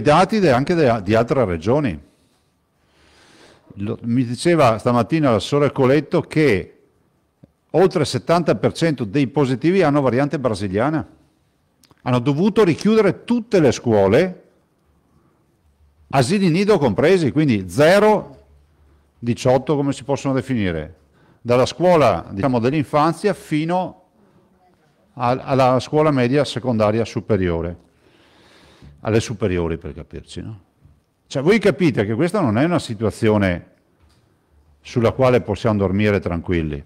dati anche de, di altre regioni. Lo, mi diceva stamattina la sora Coletto che oltre il 70% dei positivi hanno variante brasiliana. Hanno dovuto richiudere tutte le scuole, asili nido compresi, quindi 0-18 come si possono definire, dalla scuola diciamo, dell'infanzia fino alla scuola media secondaria superiore alle superiori per capirci. No? Cioè voi capite che questa non è una situazione sulla quale possiamo dormire tranquilli.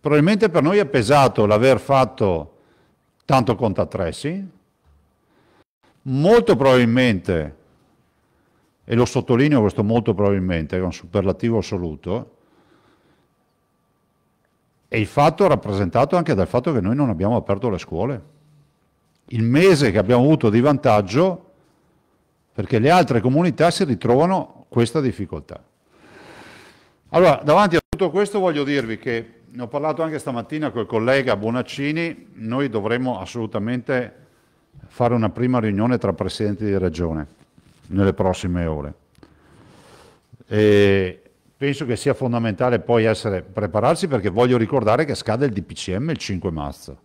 Probabilmente per noi è pesato l'aver fatto tanto contatressi, molto probabilmente, e lo sottolineo questo molto probabilmente, è un superlativo assoluto, è il fatto rappresentato anche dal fatto che noi non abbiamo aperto le scuole il mese che abbiamo avuto di vantaggio perché le altre comunità si ritrovano questa difficoltà. Allora, davanti a tutto questo voglio dirvi che, ne ho parlato anche stamattina col collega Bonaccini, noi dovremmo assolutamente fare una prima riunione tra presidenti di regione nelle prossime ore. E penso che sia fondamentale poi essere, prepararsi perché voglio ricordare che scade il DPCM il 5 marzo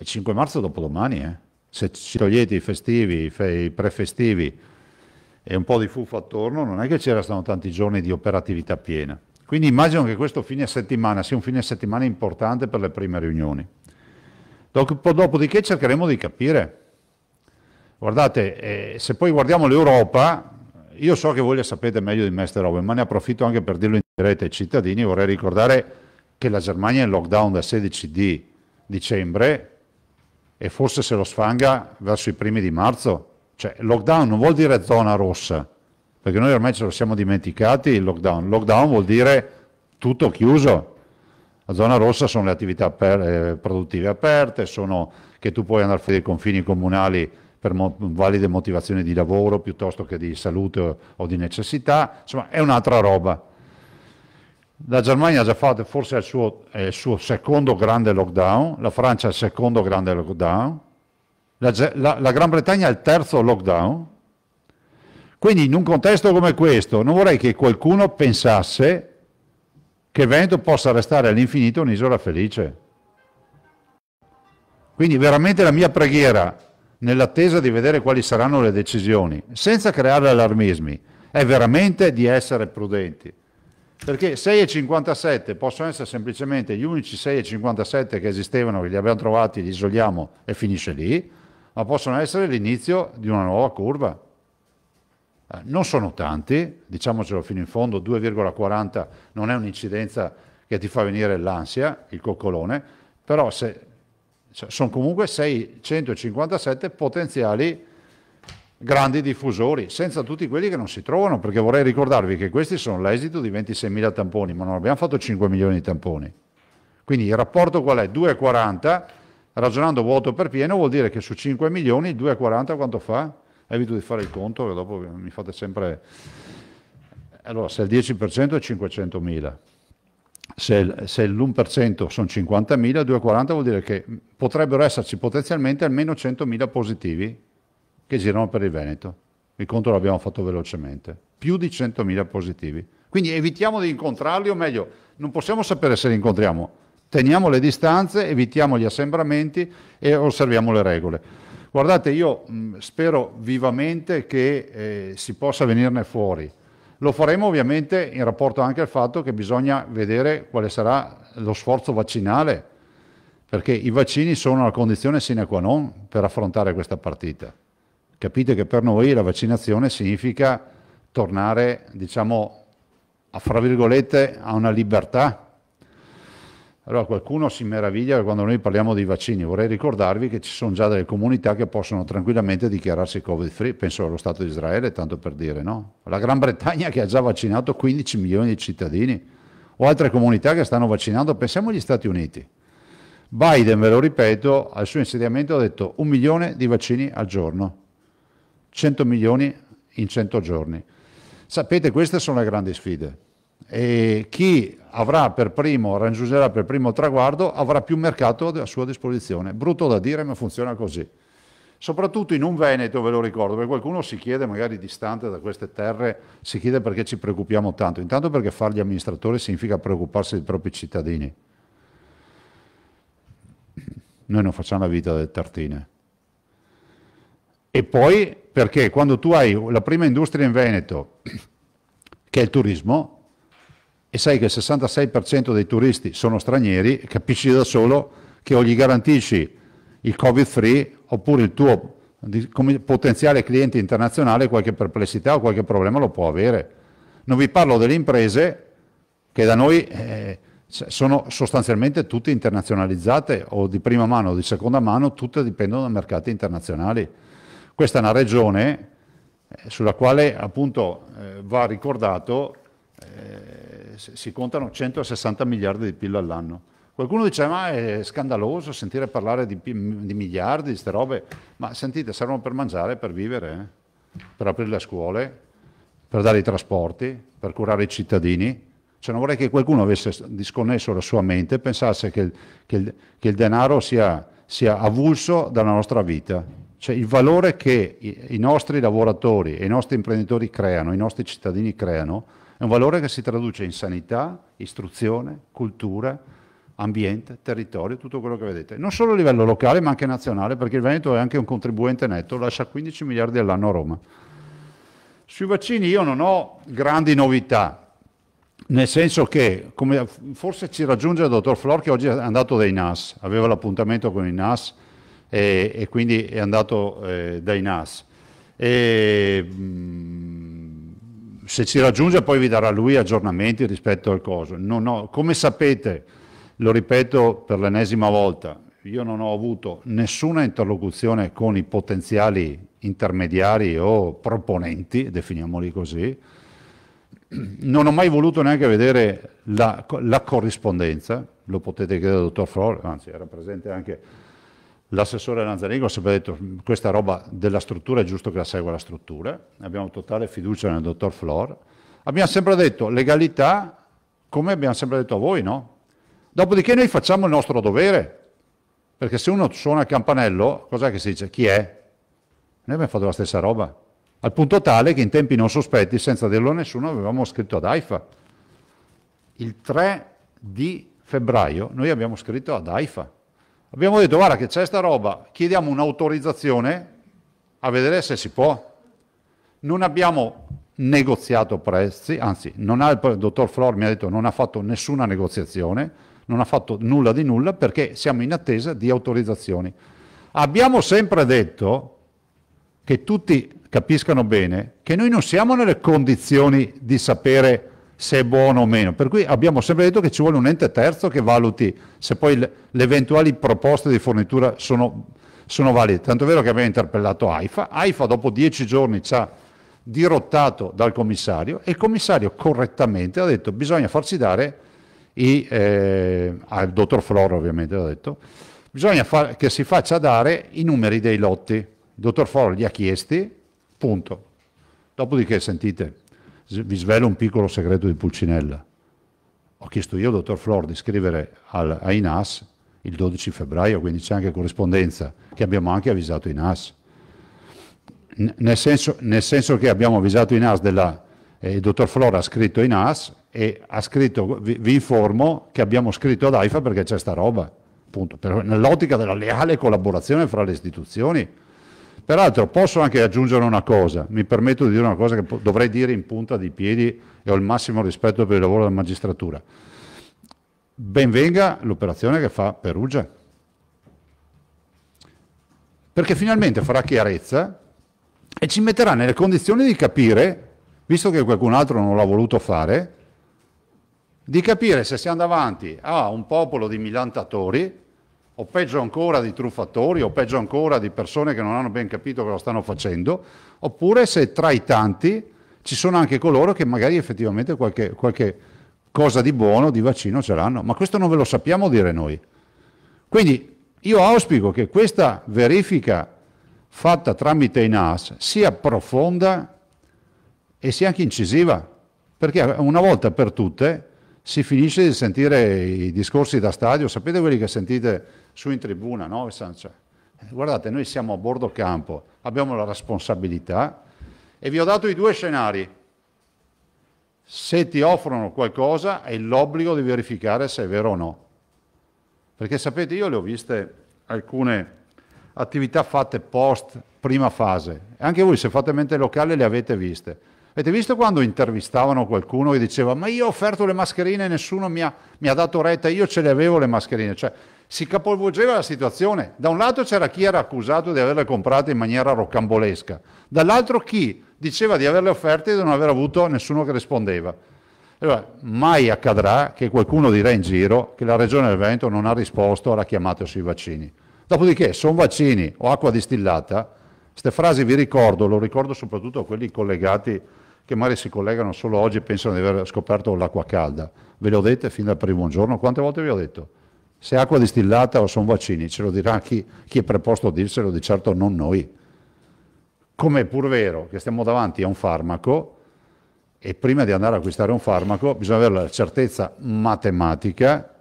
il 5 marzo dopodomani, eh? se ci togliete i festivi, i prefestivi e un po' di fuffa attorno, non è che ci restano tanti giorni di operatività piena. Quindi immagino che questo fine settimana sia un fine settimana importante per le prime riunioni. Dopodiché cercheremo di capire. Guardate, eh, se poi guardiamo l'Europa, io so che voi le sapete meglio di me queste robe, ma ne approfitto anche per dirlo in diretta ai cittadini. Vorrei ricordare che la Germania è in lockdown dal 16 di dicembre, e forse se lo sfanga verso i primi di marzo. Cioè, lockdown non vuol dire zona rossa, perché noi ormai ce lo siamo dimenticati il lockdown. Lockdown vuol dire tutto chiuso. La zona rossa sono le attività aper- eh, produttive aperte, sono che tu puoi andare fuori dai confini comunali per mo- valide motivazioni di lavoro piuttosto che di salute o, o di necessità, insomma è un'altra roba. La Germania ha già fatto forse il suo, eh, il suo, secondo grande lockdown, la Francia il secondo grande lockdown, la, la, la Gran Bretagna il terzo lockdown. Quindi in un contesto come questo non vorrei che qualcuno pensasse che Veneto possa restare all'infinito un'isola felice. Quindi veramente la mia preghiera, nell'attesa di vedere quali saranno le decisioni, senza creare allarmismi, è veramente di essere prudenti perché 6,57 possono essere semplicemente gli unici 6,57 che esistevano, che li abbiamo trovati, li isoliamo e finisce lì, ma possono essere l'inizio di una nuova curva. Eh, non sono tanti, diciamocelo fino in fondo, 2,40 non è un'incidenza che ti fa venire l'ansia, il coccolone, però se, cioè, sono comunque 657 potenziali grandi diffusori, senza tutti quelli che non si trovano, perché vorrei ricordarvi che questi sono l'esito di 26.000 tamponi, ma non abbiamo fatto 5 milioni di tamponi. Quindi il rapporto qual è? 2,40, ragionando vuoto per pieno vuol dire che su 5 milioni 2,40 quanto fa? Evito di fare il conto che dopo mi fate sempre... Allora, se il 10% è 500.000, se, se l'1% sono 50.000, 2,40 vuol dire che potrebbero esserci potenzialmente almeno 100.000 positivi che girano per il Veneto. Il conto l'abbiamo fatto velocemente. Più di 100.000 positivi. Quindi evitiamo di incontrarli, o meglio, non possiamo sapere se li incontriamo. Teniamo le distanze, evitiamo gli assembramenti e osserviamo le regole. Guardate, io mh, spero vivamente che eh, si possa venirne fuori. Lo faremo ovviamente in rapporto anche al fatto che bisogna vedere quale sarà lo sforzo vaccinale, perché i vaccini sono la condizione sine qua non per affrontare questa partita. Capite che per noi la vaccinazione significa tornare, diciamo, a, fra virgolette, a una libertà. Allora qualcuno si meraviglia quando noi parliamo di vaccini. Vorrei ricordarvi che ci sono già delle comunità che possono tranquillamente dichiararsi covid free, penso allo Stato di Israele, tanto per dire, no? La Gran Bretagna che ha già vaccinato 15 milioni di cittadini o altre comunità che stanno vaccinando, pensiamo agli Stati Uniti. Biden, ve lo ripeto, al suo insediamento ha detto un milione di vaccini al giorno. 100 milioni in 100 giorni. Sapete, queste sono le grandi sfide e chi avrà per primo, raggiungerà per primo il traguardo, avrà più mercato a sua disposizione. Brutto da dire, ma funziona così. Soprattutto in un Veneto, ve lo ricordo, perché qualcuno si chiede, magari distante da queste terre, si chiede perché ci preoccupiamo tanto. Intanto perché fare gli amministratori significa preoccuparsi dei propri cittadini. Noi non facciamo la vita delle tartine, e poi perché quando tu hai la prima industria in Veneto, che è il turismo, e sai che il 66% dei turisti sono stranieri, capisci da solo che o gli garantisci il Covid free oppure il tuo potenziale cliente internazionale qualche perplessità o qualche problema lo può avere. Non vi parlo delle imprese che da noi eh, sono sostanzialmente tutte internazionalizzate o di prima mano o di seconda mano, tutte dipendono da mercati internazionali. Questa è una regione eh, sulla quale appunto eh, va ricordato eh, si contano 160 miliardi di PIL all'anno. Qualcuno dice ma è scandaloso sentire parlare di, di miliardi, di queste robe, ma sentite servono per mangiare, per vivere, per aprire le scuole, per dare i trasporti, per curare i cittadini. Cioè non vorrei che qualcuno avesse disconnesso la sua mente e pensasse che, che, che il denaro sia, sia avulso dalla nostra vita cioè il valore che i, nostri lavoratori e i nostri imprenditori creano, i nostri cittadini creano, è un valore che si traduce in sanità, istruzione, cultura, ambiente, territorio, tutto quello che vedete. Non solo a livello locale ma anche nazionale, perché il Veneto è anche un contribuente netto, lascia 15 miliardi all'anno a Roma. Sui vaccini io non ho grandi novità, nel senso che come forse ci raggiunge il dottor Flor che oggi è andato dai NAS, aveva l'appuntamento con i NAS e, e quindi è andato eh, dai NAS. E, mm, se ci raggiunge poi vi darà lui aggiornamenti rispetto al coso. Ho, come sapete, lo ripeto per l'ennesima volta, io non ho avuto nessuna interlocuzione con i potenziali intermediari o proponenti, definiamoli così, non ho mai voluto neanche vedere la, la corrispondenza, lo potete chiedere al dottor Frol, anzi era presente anche L'assessore Lanzarigo ha sempre detto mm, questa roba della struttura è giusto che la segua la struttura, abbiamo totale fiducia nel dottor Flor. Abbiamo sempre detto legalità come abbiamo sempre detto a voi, no? Dopodiché noi facciamo il nostro dovere, perché se uno suona il campanello, cos'è che si dice? Chi è? Noi abbiamo fatto la stessa roba, al punto tale che in tempi non sospetti, senza dirlo a nessuno, avevamo scritto ad AIFA. Il 3 di febbraio noi abbiamo scritto ad AIFA Abbiamo detto, guarda che c'è sta roba, chiediamo un'autorizzazione a vedere se si può. Non abbiamo negoziato prezzi, anzi, ha, il dottor Flor mi ha detto non ha fatto nessuna negoziazione, non ha fatto nulla di nulla perché siamo in attesa di autorizzazioni. Abbiamo sempre detto che tutti capiscano bene che noi non siamo nelle condizioni di sapere se è buono o meno. Per cui abbiamo sempre detto che ci vuole un ente terzo che valuti se poi le eventuali proposte di fornitura sono, sono valide. Tanto è vero che abbiamo interpellato AIFA, AIFA dopo dieci giorni ci ha dirottato dal commissario e il commissario correttamente ha detto bisogna farci dare i, eh, al dottor Floro ovviamente ha detto, bisogna far, che si faccia dare i numeri dei lotti. Il dottor Floro li ha chiesti, punto. Dopodiché sentite, vi svelo un piccolo segreto di Pulcinella. Ho chiesto io al dottor Flor di scrivere al, a INAS il 12 febbraio, quindi c'è anche corrispondenza, che abbiamo anche avvisato INAS. N- nel, senso, nel senso, che abbiamo avvisato INAS della... Eh, il dottor Flor ha scritto NAS e ha scritto, vi, vi informo che abbiamo scritto ad AIFA perché c'è sta roba, appunto, per, nell'ottica della leale collaborazione fra le istituzioni Peraltro posso anche aggiungere una cosa, mi permetto di dire una cosa che dovrei dire in punta di piedi e ho il massimo rispetto per il lavoro della magistratura. Benvenga l'operazione che fa Perugia, perché finalmente farà chiarezza e ci metterà nelle condizioni di capire, visto che qualcun altro non l'ha voluto fare, di capire se siamo davanti a un popolo di milantatori o peggio ancora di truffatori, o peggio ancora di persone che non hanno ben capito cosa stanno facendo, oppure se tra i tanti ci sono anche coloro che magari effettivamente qualche, qualche cosa di buono, di vaccino ce l'hanno, ma questo non ve lo sappiamo dire noi. Quindi io auspico che questa verifica fatta tramite i NAS sia profonda e sia anche incisiva, perché una volta per tutte si finisce di sentire i discorsi da stadio, sapete quelli che sentite su in tribuna, no? Eh, guardate, noi siamo a bordo campo, abbiamo la responsabilità e vi ho dato i due scenari. Se ti offrono qualcosa hai l'obbligo di verificare se è vero o no. Perché sapete, io le ho viste alcune attività fatte post prima fase, anche voi se fate mente locale le avete viste Avete visto quando intervistavano qualcuno che diceva ma io ho offerto le mascherine e nessuno mi ha, mi ha, dato retta, io ce le avevo le mascherine? Cioè si capovolgeva la situazione. Da un lato c'era chi era accusato di averle comprate in maniera rocambolesca, dall'altro chi diceva di averle offerte e di non aver avuto nessuno che rispondeva. Allora, mai accadrà che qualcuno dirà in giro che la Regione del Vento non ha risposto alla chiamata sui vaccini. Dopodiché, sono vaccini o acqua distillata, queste frasi vi ricordo, lo ricordo soprattutto a quelli collegati che magari si collegano solo oggi e pensano di aver scoperto l'acqua calda. Ve l'ho detto fin dal primo giorno, quante volte vi ho detto? Se acqua distillata o sono vaccini, ce lo dirà chi, chi è preposto a dirselo, di certo non noi. Come è pur vero che stiamo davanti a un farmaco e prima di andare a acquistare un farmaco bisogna avere la certezza matematica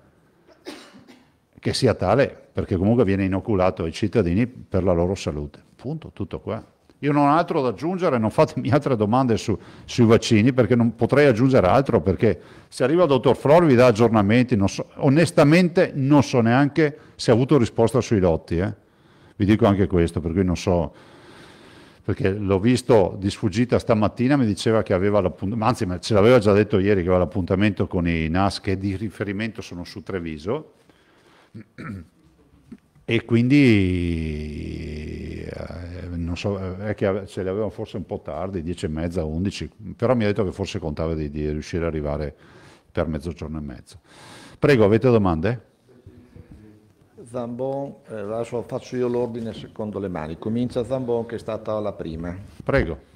che sia tale, perché comunque viene inoculato ai cittadini per la loro salute. Punto, tutto qua. Io non ho altro da aggiungere, non fatemi altre domande su, sui vaccini perché non potrei aggiungere altro perché se arriva il dottor Flor vi dà aggiornamenti, non so, onestamente non so neanche se ha avuto risposta sui lotti, eh. vi dico anche questo per non so, perché l'ho visto di sfuggita stamattina, mi diceva che aveva l'appuntamento, anzi ce l'aveva già detto ieri che aveva l'appuntamento con i NAS che di riferimento sono su Treviso e quindi eh, non so, è che ce le avevano forse un po' tardi, 10 e mezza, 11, però mi ha detto che forse contava di, di riuscire ad arrivare per mezzogiorno e mezzo. Prego, avete domande? Zambon, eh, faccio io l'ordine secondo le mani. Comincia Zambon che è stata la prima. Prego.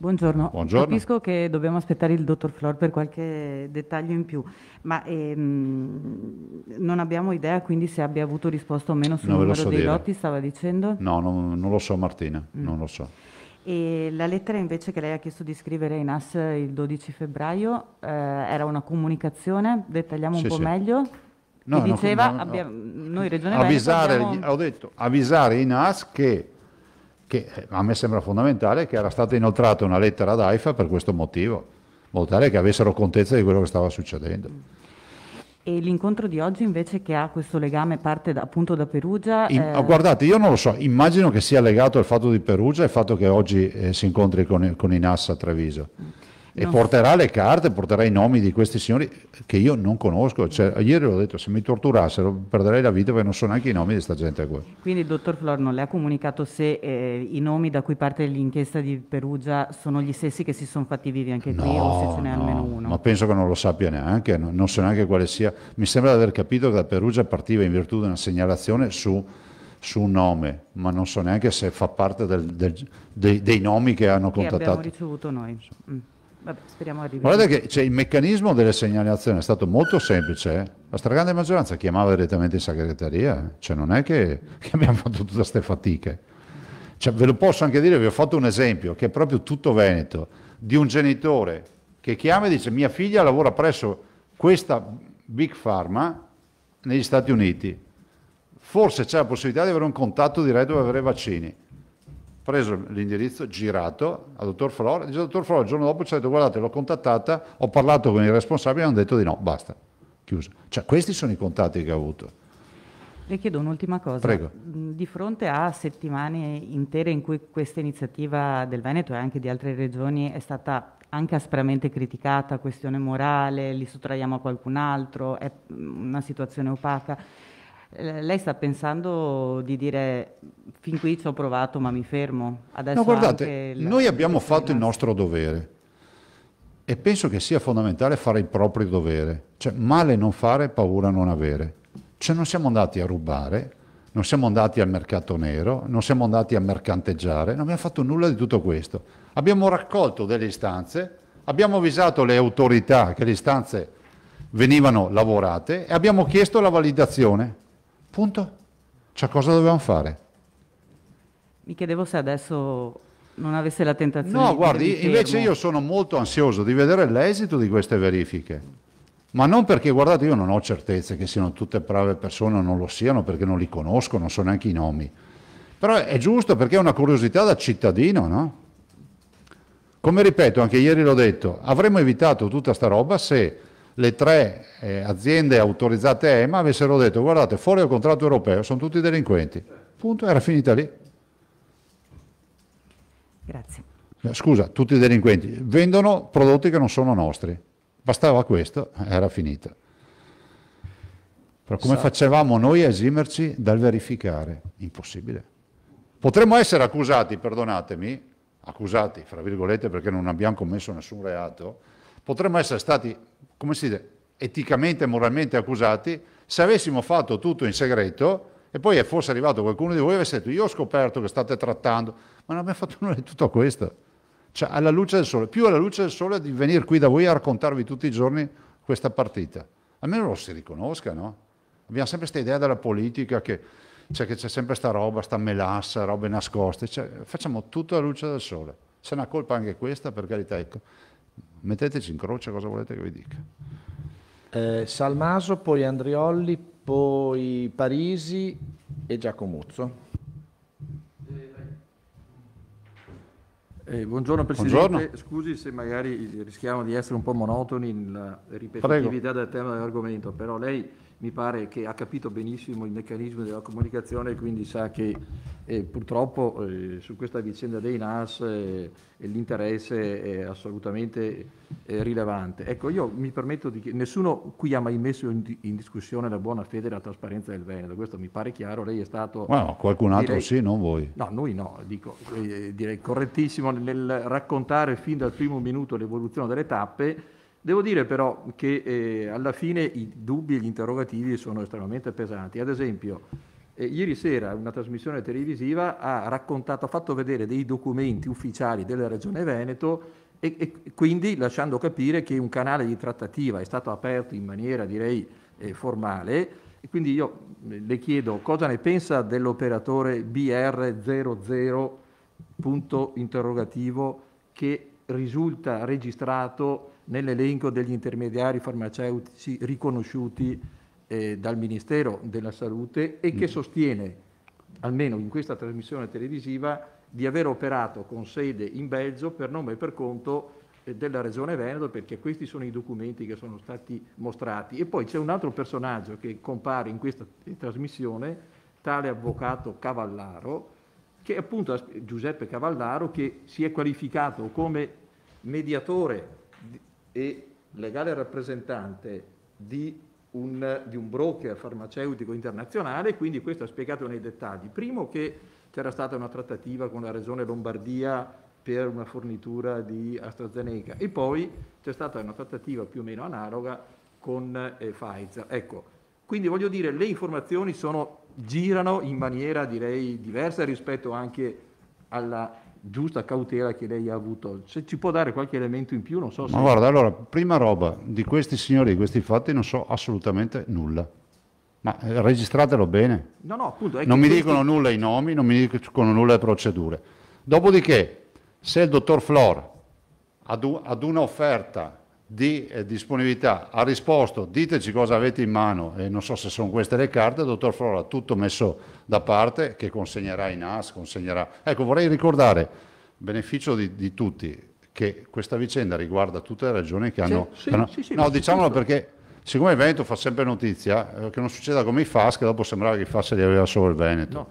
Buongiorno. Buongiorno. Capisco che dobbiamo aspettare il dottor Flor per qualche dettaglio in più, ma ehm, non abbiamo idea quindi se abbia avuto risposta o meno sul non numero so dei dire. lotti, stava dicendo? No, non, non lo so Martina, mm. non lo so. E la lettera invece che lei ha chiesto di scrivere in AS il 12 febbraio eh, era una comunicazione, dettagliamo un sì, po' sì. meglio. No, che no, diceva, no, abbiamo, noi Regione avvisare, Veneto abbiamo... ho detto, avvisare in AS che che eh, a me sembra fondamentale, che era stata inoltrata una lettera ad AIFA per questo motivo, in modo tale che avessero contezza di quello che stava succedendo. E l'incontro di oggi invece che ha questo legame parte da, appunto da Perugia? In, eh... Guardate, io non lo so, immagino che sia legato al fatto di Perugia e al fatto che oggi eh, si incontri con, con NASA a Treviso. Okay e no. porterà le carte, porterà i nomi di questi signori che io non conosco. Cioè, ieri l'ho detto, se mi torturassero perderei la vita perché non so neanche i nomi di questa gente qua. Quindi il dottor Flor non le ha comunicato se eh, i nomi da cui parte l'inchiesta di Perugia sono gli stessi che si sono fatti vivi anche no, qui o se ce n'è no, almeno uno? Ma penso che non lo sappia neanche, non, non so neanche quale sia. Mi sembra di aver capito che da Perugia partiva in virtù di una segnalazione su su un nome, ma non so neanche se fa parte del, del, dei, dei, nomi che hanno contattato. Che abbiamo ricevuto noi. Mm. Vabbè, speriamo arrivi. Guardate che cioè, il meccanismo delle segnalazioni è stato molto semplice. Eh. La stragrande maggioranza chiamava direttamente in segreteria, eh. cioè non è che, che abbiamo fatto tutte queste fatiche. Cioè, ve lo posso anche dire, vi ho fatto un esempio che è proprio tutto Veneto, di un genitore che chiama e dice mia figlia lavora presso questa Big Pharma negli Stati Uniti, forse c'è la possibilità di avere un contatto diretto per avere vaccini preso l'indirizzo, girato al dottor Flor, e dice dottor Flor, il giorno dopo ci ha detto guardate l'ho contattata, ho parlato con i responsabili e hanno detto di no, basta, chiuso. Cioè questi sono i contatti che ha avuto. Le chiedo un'ultima cosa. Prego. Mm, di fronte a settimane intere in cui questa iniziativa del Veneto e anche di altre regioni è stata anche aspramente criticata, questione morale, li sottraiamo a qualcun altro, è mm, una situazione opaca. Eh, lei sta pensando di dire fin qui ci ho provato ma mi fermo. Adesso no, guardate, la, noi abbiamo fatto il nostro dovere e penso che sia fondamentale fare il proprio dovere, cioè male non fare, paura non avere. Cioè non siamo andati a rubare, non siamo andati al mercato nero, non siamo andati a mercanteggiare, non abbiamo fatto nulla di tutto questo. Abbiamo raccolto delle istanze, abbiamo avvisato le autorità che le istanze venivano lavorate e abbiamo chiesto la validazione. Punto. Cioè cosa dovevamo fare? Mi chiedevo se adesso non avesse la tentazione. No, guardi, invece io sono molto ansioso di vedere l'esito di queste verifiche. Ma non perché, guardate, io non ho certezze che siano tutte brave persone o non lo siano, perché non li conosco, non so neanche i nomi. Però è giusto perché è una curiosità da cittadino, no? Come ripeto, anche ieri l'ho detto, avremmo evitato tutta sta roba se le tre eh, aziende autorizzate a EMA avessero detto guardate fuori dal contratto europeo sono tutti delinquenti. Punto, era finita lì. Grazie. Eh, scusa, tutti delinquenti vendono prodotti che non sono nostri. Bastava questo, era finita. Però come esatto. facevamo noi a esimerci dal verificare? Impossibile. Potremmo essere accusati, perdonatemi, accusati, fra virgolette, perché non abbiamo commesso nessun reato, potremmo essere stati come si dice, eticamente e moralmente accusati, se avessimo fatto tutto in segreto e poi è forse arrivato qualcuno di voi e avesse detto io ho scoperto che state trattando, ma non abbiamo fatto nulla di tutto questo. Cioè alla luce del sole, più alla luce del sole di venire qui da voi a raccontarvi tutti i giorni questa partita. Almeno lo si riconosca, no? Abbiamo sempre questa idea della politica che, cioè, che c'è sempre sta roba, sta melassa, robe nascoste. Cioè, facciamo tutto alla luce del sole. C'è una colpa anche questa, per carità, ecco. Metteteci in croce cosa volete che vi dica. Eh, Salmaso, poi Andriolli, poi Parisi e Giacomuzzo. Eh, buongiorno Presidente, buongiorno. scusi se magari rischiamo di essere un po' monotoni nella ripetitività Prego. del tema dell'argomento, però lei mi pare che ha capito benissimo il meccanismo della comunicazione quindi sa che eh, purtroppo eh, su questa vicenda dei NAS eh, l'interesse è assolutamente eh, rilevante. Ecco, io mi permetto di chiedere, nessuno qui ha mai messo in, in, discussione la buona fede e la trasparenza del Veneto, questo mi pare chiaro, lei è stato... Wow, qualcun altro direi, sì, non voi. No, noi no, dico, eh, direi correttissimo nel raccontare fin dal primo minuto l'evoluzione delle tappe Devo dire però che eh, alla fine i dubbi e gli interrogativi sono estremamente pesanti. Ad esempio, eh, ieri sera una trasmissione televisiva ha raccontato, ha fatto vedere dei documenti ufficiali della Regione Veneto e, e quindi lasciando capire che un canale di trattativa è stato aperto in maniera direi eh, formale. E quindi io eh, le chiedo cosa ne pensa dell'operatore br 00 punto interrogativo che risulta registrato nell'elenco degli intermediari farmaceutici riconosciuti eh, dal Ministero della Salute e che mm. sostiene, almeno in questa trasmissione televisiva, di aver operato con sede in Belgio per nome e per conto eh, della Regione Veneto, perché questi sono i documenti che sono stati mostrati. E poi c'è un altro personaggio che compare in questa trasmissione, tale avvocato Cavallaro, che è appunto eh, Giuseppe Cavallaro, che si è qualificato come mediatore e legale rappresentante di un, di un broker farmaceutico internazionale, quindi questo ha spiegato nei dettagli. Primo che c'era stata una trattativa con la regione Lombardia per una fornitura di AstraZeneca e poi c'è stata una trattativa più o meno analoga con eh, Pfizer. Ecco, quindi voglio dire, le informazioni sono, girano in maniera direi diversa rispetto anche alla giusta cautela che lei ha avuto. Se ci può dare qualche elemento in più, non so se... Ma guarda, allora, prima roba, di questi signori, di questi fatti, non so assolutamente nulla. Ma eh, registratelo bene. No, no, appunto, non mi questi... dicono nulla i nomi, non mi dicono nulla le procedure. Dopodiché, se il dottor Flor ad, un, ad una offerta di eh, disponibilità, ha risposto diteci cosa avete in mano e non so se sono queste le carte, dottor Flora tutto messo da parte che consegnerà in AS, consegnerà... Ecco vorrei ricordare, beneficio di, di tutti, che questa vicenda riguarda tutte le regioni che hanno... Sì, sì, hanno... Sì, no, diciamolo perché siccome il Veneto fa sempre notizia, eh, che non succeda come i FAS che dopo sembrava che i FAS li aveva solo il Veneto. No.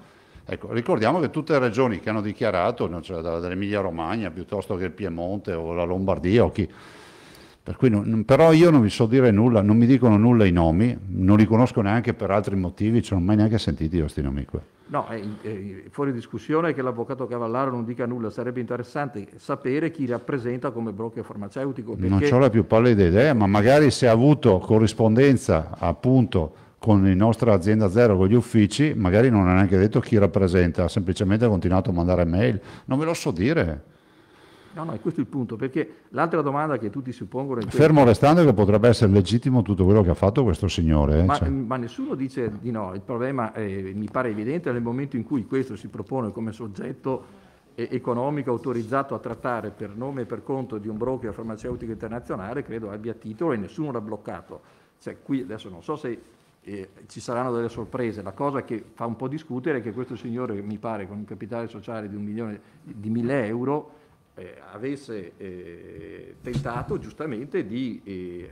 Ecco, ricordiamo che tutte le regioni che hanno dichiarato, cioè dall'Emilia Romagna piuttosto che il Piemonte o la Lombardia o chi per non, però io non vi so dire nulla, non mi dicono nulla i nomi, non li conosco neanche per altri motivi, non ho mai neanche sentiti io questi nomi qua. No, è, eh, è, eh, fuori discussione che l'avvocato Cavallaro non dica nulla, sarebbe interessante sapere chi rappresenta come broker farmaceutico. Perché... Non ho la più pallida idea, ma magari se ha avuto corrispondenza appunto con la nostra azienda zero, con gli uffici, magari non ha neanche detto chi rappresenta, ha semplicemente continuato a mandare mail, non ve lo so dire. No, no, questo è il punto, perché l'altra domanda che tutti si pongono è... Fermo restando che potrebbe essere legittimo tutto quello che ha fatto questo signore. Eh, ma, cioè. ma, nessuno dice di no, il problema eh, mi pare evidente nel momento in cui questo si propone come soggetto economico autorizzato a trattare per nome e per conto di un broker farmaceutico internazionale, credo abbia titolo e nessuno l'ha bloccato. Cioè, qui adesso non so se eh, ci saranno delle sorprese. La cosa che fa un po' discutere è che questo signore, mi pare, con un capitale sociale di, milione, di mille euro, eh, avesse eh, tentato giustamente di eh,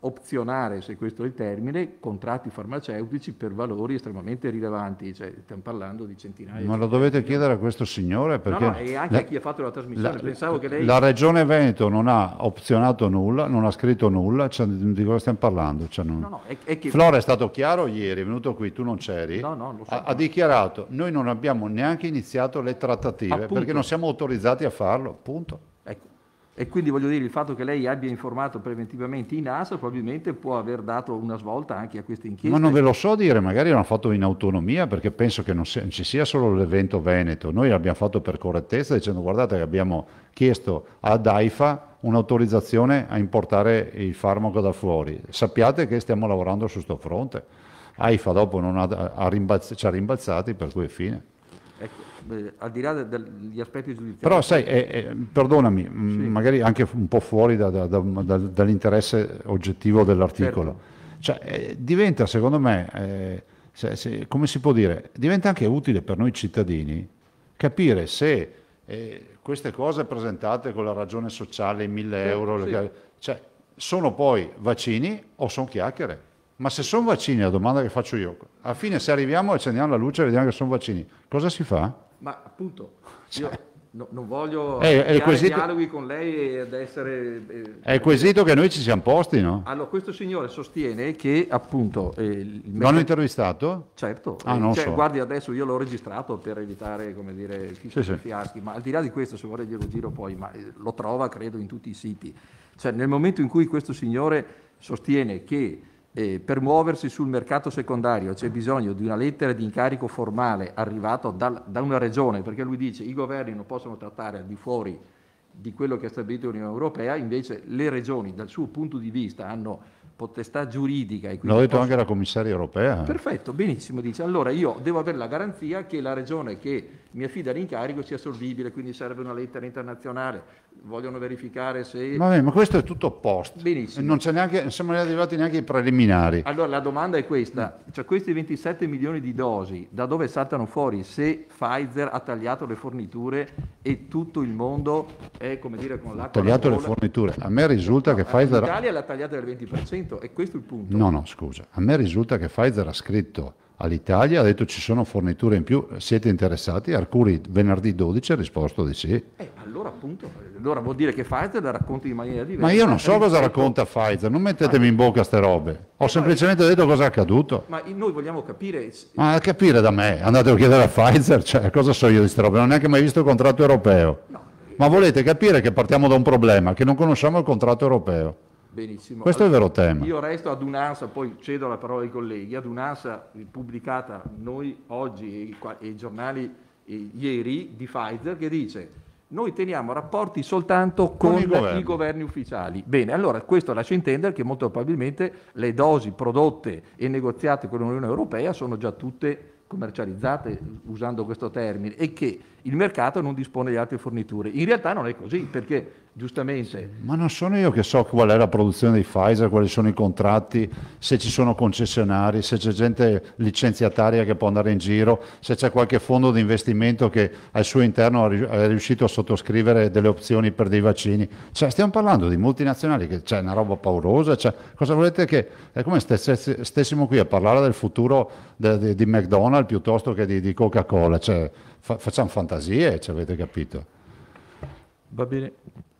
opzionare, se questo è il termine, contratti farmaceutici per valori estremamente rilevanti, cioè, stiamo parlando di centinaia. Ma lo dovete chiedere a questo signore perché... No, no, e anche la, a chi ha fatto la trasmissione, la, lei... la, Regione Veneto non ha opzionato nulla, non ha scritto nulla, cioè, di cosa stiamo parlando? Cioè, non... no, è, è che... Flora è stato chiaro ieri, è venuto qui, tu non c'eri, so, ha, ha, dichiarato noi non abbiamo neanche iniziato le trattative Appunto. perché non siamo autorizzati a farlo, punto. E quindi voglio dire, il fatto che lei abbia informato preventivamente i NASA probabilmente può aver dato una svolta anche a questa inchiesta. Ma non ve lo so dire, magari l'hanno fatto in autonomia perché penso che non, si, non ci sia solo l'evento Veneto. Noi l'abbiamo fatto per correttezza dicendo guardate che abbiamo chiesto ad AIFA un'autorizzazione a importare il farmaco da fuori. Sappiate che stiamo lavorando su questo fronte. AIFA dopo ha, ha rimbazz- ci ha rimbalzati per cui è fine. Ecco eh, al di là degli aspetti giudiziari. Però sai, eh, eh perdonami, mm, sì. mh, magari anche un po' fuori da, da, da, dall'interesse oggettivo dell'articolo, certo. cioè, eh, diventa secondo me, eh, se, se, come si può dire, diventa anche utile per noi cittadini capire se queste cose presentate con la ragione sociale, i 1000 sì, euro, sì. Le, cioè, sono poi vaccini o sono chiacchiere. Ma se sono vaccini, la domanda che faccio io, alla fine se arriviamo e accendiamo la luce e vediamo che sono vaccini, cosa si fa? Ma appunto, io cioè. no, non voglio eh, è, quesito, dialoghi con lei ed essere... Eh, è il quesito che noi ci siamo posti, no? Allora, questo signore sostiene che appunto... Eh, L'hanno intervistato? Certo. Ah, non cioè, so. Guardi, adesso io l'ho registrato per evitare, come dire, chi sì, sì. fiaschi, ma al di là di questo, se vuole glielo giro poi, ma eh, lo trova credo in tutti i siti. Cioè, nel momento in cui questo signore sostiene che eh, per muoversi sul mercato secondario c'è bisogno di una lettera di incarico formale arrivata da una regione, perché lui dice che i governi non possono trattare al di fuori di quello che ha stabilito l'Unione Europea, invece le regioni dal suo punto di vista hanno potestà giuridica. L'ha detto posso... anche la commissaria europea. Perfetto, benissimo, dice allora io devo avere la garanzia che la regione che mi affida l'incarico sia solvibile, quindi serve una lettera internazionale, vogliono verificare se... Vabbè, ma questo è tutto opposto. Benissimo. Non, neanche, non siamo arrivati neanche ai preliminari. Allora la domanda è questa, mm. cioè questi 27 milioni di dosi da dove saltano fuori se Pfizer ha tagliato le forniture e tutto il mondo è come dire con l'acqua... Ha tagliato la le forniture, a me risulta no, che Pfizer... L'Italia l'ha tagliata del 20% e questo è il punto. No, no, scusa, a me risulta che Pfizer ha scritto all'Italia, ha detto ci sono forniture in più, siete interessati? Arcuri venerdì 12 ha risposto di sì. Eh, allora appunto, allora vuol dire che Pfizer la racconti in maniera diversa. Ma io non so eh, cosa ecco. racconta Pfizer, non mettetemi ah. in bocca queste robe. Ho semplicemente detto cosa è accaduto. Ma noi vogliamo capire... Ma a capire da me, andate a chiedere a Pfizer, cioè, cosa so io di queste robe, non ho neanche mai visto il contratto europeo. No. Ma volete capire che partiamo da un problema, che non conosciamo il contratto europeo. Benissimo. Questo allora, è il vero tema. Io resto ad un'ANSA, poi cedo la parola ai colleghi, ad un'ANSA pubblicata noi oggi e i giornali e ieri di Pfizer che dice noi teniamo rapporti soltanto con, con i, governi. ufficiali. Bene, allora questo lascia intendere che molto probabilmente le dosi prodotte e negoziate con l'Unione Europea sono già tutte commercializzate, usando questo termine, e che il mercato non dispone di altre forniture. In realtà non è così, perché giustamente... Ma non sono io che so qual è la produzione di Pfizer, quali sono i contratti, se ci sono concessionari, se c'è gente licenziataria che può andare in giro, se c'è qualche fondo di investimento che al suo interno è riuscito a sottoscrivere delle opzioni per dei vaccini. Cioè, stiamo parlando di multinazionali, che c'è cioè, una roba paurosa. Cioè, cosa volete che... È come stessimo qui a parlare del futuro di, McDonald's piuttosto che di, Coca-Cola. Cioè, Fa- facciamo fantasie, ci avete capito? Va bene.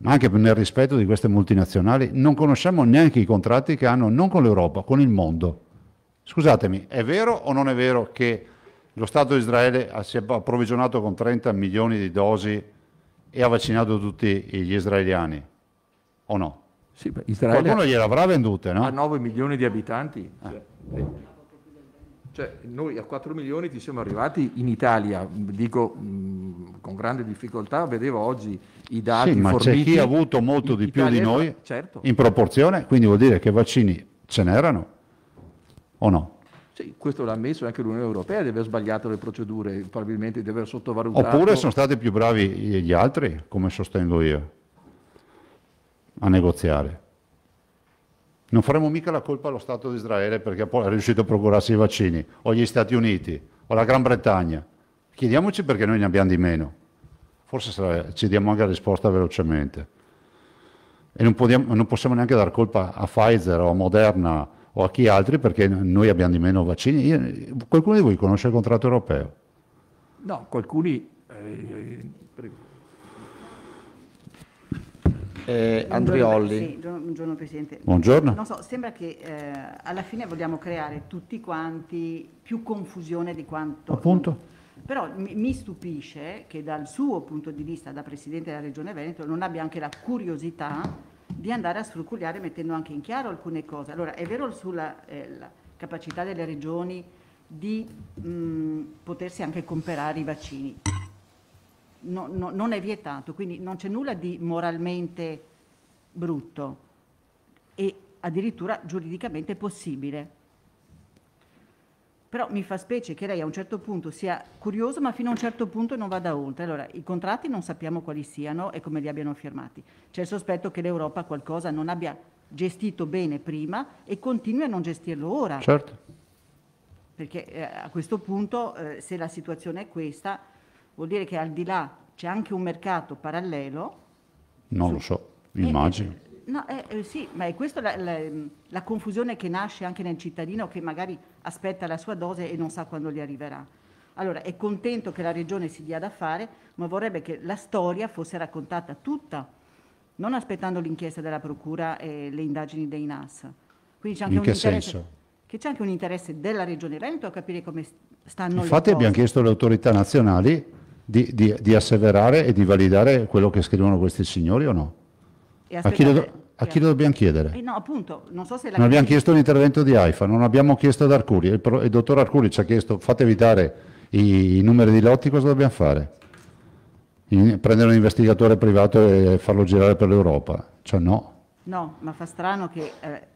Anche nel rispetto di queste multinazionali, non conosciamo neanche i contratti che hanno non con l'Europa, con il mondo. Scusatemi, è vero o non è vero che lo Stato di Israele si è approvvigionato con 30 milioni di dosi e ha vaccinato tutti gli israeliani? O no? Sì, Israele Qualcuno gliel'avrà vendute, no? A 9 milioni di abitanti. Eh. Cioè, cioè, noi a 4 milioni ci siamo arrivati in Italia, dico mh, con grande difficoltà, vedevo oggi i dati sì, ma forniti. c'è chi ha avuto molto di Italia più di noi, certo. in proporzione, quindi vuol dire che vaccini ce n'erano o no? Sì, questo l'ha ammesso anche l'Unione Europea di aver sbagliato le procedure, probabilmente di aver sottovalutato. Oppure sono stati più bravi gli altri, come sostengo io, a negoziare. Non faremo mica la colpa allo Stato di Israele perché poi è riuscito a procurarsi i vaccini, o agli Stati Uniti, o alla Gran Bretagna. Chiediamoci perché noi ne abbiamo di meno. Forse sarà, ci diamo anche la risposta velocemente. E non, podiamo, non possiamo neanche dar colpa a Pfizer o a Moderna o a chi altri perché noi abbiamo di meno vaccini. Io, qualcuno di voi conosce il contratto europeo? No, qualcuno... Eh, prego. Eh, Andriolli. Buongiorno, sì, buongiorno Presidente. Buongiorno. Non so, sembra che eh, alla fine vogliamo creare tutti quanti più confusione di quanto... Appunto. Però mi, stupisce che dal suo punto di vista, da Presidente della Regione Veneto, non abbia anche la curiosità di andare a sfrucugliare mettendo anche in chiaro alcune cose. Allora, è vero sulla eh, capacità delle regioni di mh, mm, potersi anche comprare i vaccini no, no, non è vietato, quindi non c'è nulla di moralmente brutto e addirittura giuridicamente possibile. Però mi fa specie che lei a un certo punto sia curioso, ma fino a un certo punto non vada oltre. Allora, i contratti non sappiamo quali siano e come li abbiano firmati. C'è il sospetto che l'Europa qualcosa non abbia gestito bene prima e continui a non gestirlo ora. Certo. Perché eh, a questo punto, eh, se la situazione è questa, Vuol dire che al di là c'è anche un mercato parallelo. Non su... lo so, eh, eh, immagino. Eh, no, eh, sì, ma è questa la, la, ehm, la, confusione che nasce anche nel cittadino che magari aspetta la sua dose e non sa quando gli arriverà. Allora, è contento che la regione si dia da fare, ma vorrebbe che la storia fosse raccontata tutta, non aspettando l'inchiesta della Procura e le indagini dei NAS. Quindi c'è anche In un che senso? Che c'è anche un interesse della Regione Veneto a capire come stanno Infatti le cose. Infatti abbiamo chiesto alle autorità nazionali di, di, di, asseverare e di validare quello che scrivono questi signori o no? A chi, do, a chi, lo, dobbiamo chiedere? Eh no, appunto, non, so non abbiamo chiesto l'intervento di AIFA, non abbiamo chiesto ad Arcuri, il, pro, il dottor Arcuri ci ha chiesto fatevi dare i, i numeri di lotti, cosa dobbiamo fare? In, prendere un investigatore privato e farlo girare per l'Europa? Cioè no. No, ma fa strano che... Eh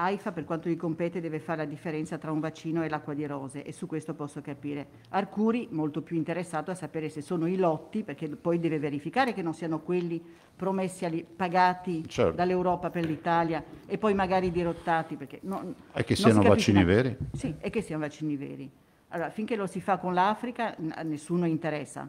AIFA per quanto gli compete deve fare la differenza tra un vaccino e l'acqua di rose e su questo posso capire. Arcuri molto più interessato a sapere se sono i lotti perché poi deve verificare che non siano quelli promessi ali, pagati certo. dall'Europa per l'Italia e poi magari dirottati perché non, e che siano vaccini mai. veri? Sì, e che siano vaccini veri. Allora, finché lo si fa con l'Africa a nessuno interessa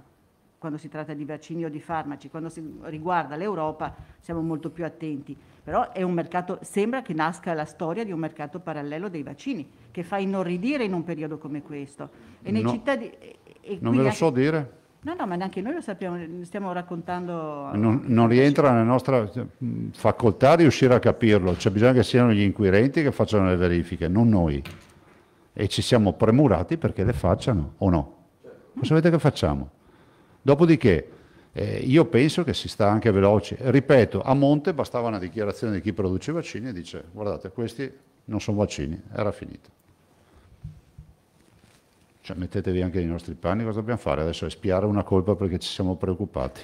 quando si tratta di vaccini o di farmaci, quando si riguarda l'Europa siamo molto più attenti. Però mercato, sembra che nasca la storia di un mercato parallelo dei vaccini, che fa inorridire in un periodo come questo. E nei no, cittadini... non ve lo so dire. No, no, ma neanche noi lo sappiamo, stiamo raccontando... Non, non rientra nella nostra facoltà riuscire a capirlo, c'è bisogno che siano gli inquirenti che facciano le verifiche, non noi. E ci siamo premurati perché le facciano o no. Ma certo. sapete che facciamo? Dopodiché eh, io penso che si sta anche veloci. Ripeto, a monte bastava una dichiarazione di chi produce i vaccini e dice guardate, questi non sono vaccini, era finito. Cioè, mettetevi anche nei nostri panni, cosa dobbiamo fare adesso? Espiare una colpa perché ci siamo preoccupati.